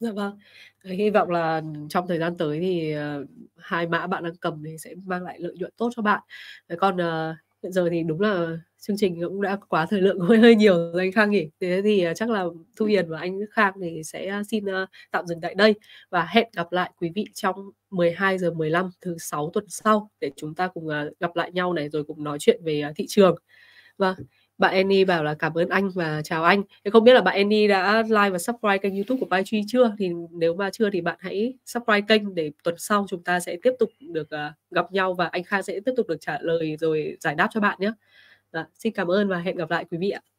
B: Dạ vâng. Ờ, hy vọng là trong thời gian tới thì uh, hai mã bạn đang cầm thì sẽ mang lại lợi nhuận tốt cho bạn. Ờ, còn uh, hiện giờ thì đúng là chương trình cũng đã quá thời lượng hơi hơi nhiều rồi anh Khang nhỉ thế thì à, chắc là Thu Hiền và anh Khang thì sẽ à, xin à, tạm dừng tại đây và hẹn gặp lại quý vị trong 12 giờ 15 thứ sáu tuần sau để chúng ta cùng gặp lại nhau này rồi cùng nói chuyện về thị trường và vâng bạn Annie bảo là cảm ơn anh và chào anh thì không biết là bạn Annie đã like và subscribe kênh YouTube của Bytruy chưa thì nếu mà chưa thì bạn hãy subscribe kênh để tuần sau chúng ta sẽ tiếp tục được uh, gặp nhau và anh Kha sẽ tiếp tục được trả lời rồi giải đáp cho bạn nhé. Đã, dạ, xin cảm ơn và hẹn gặp lại quý vị ạ.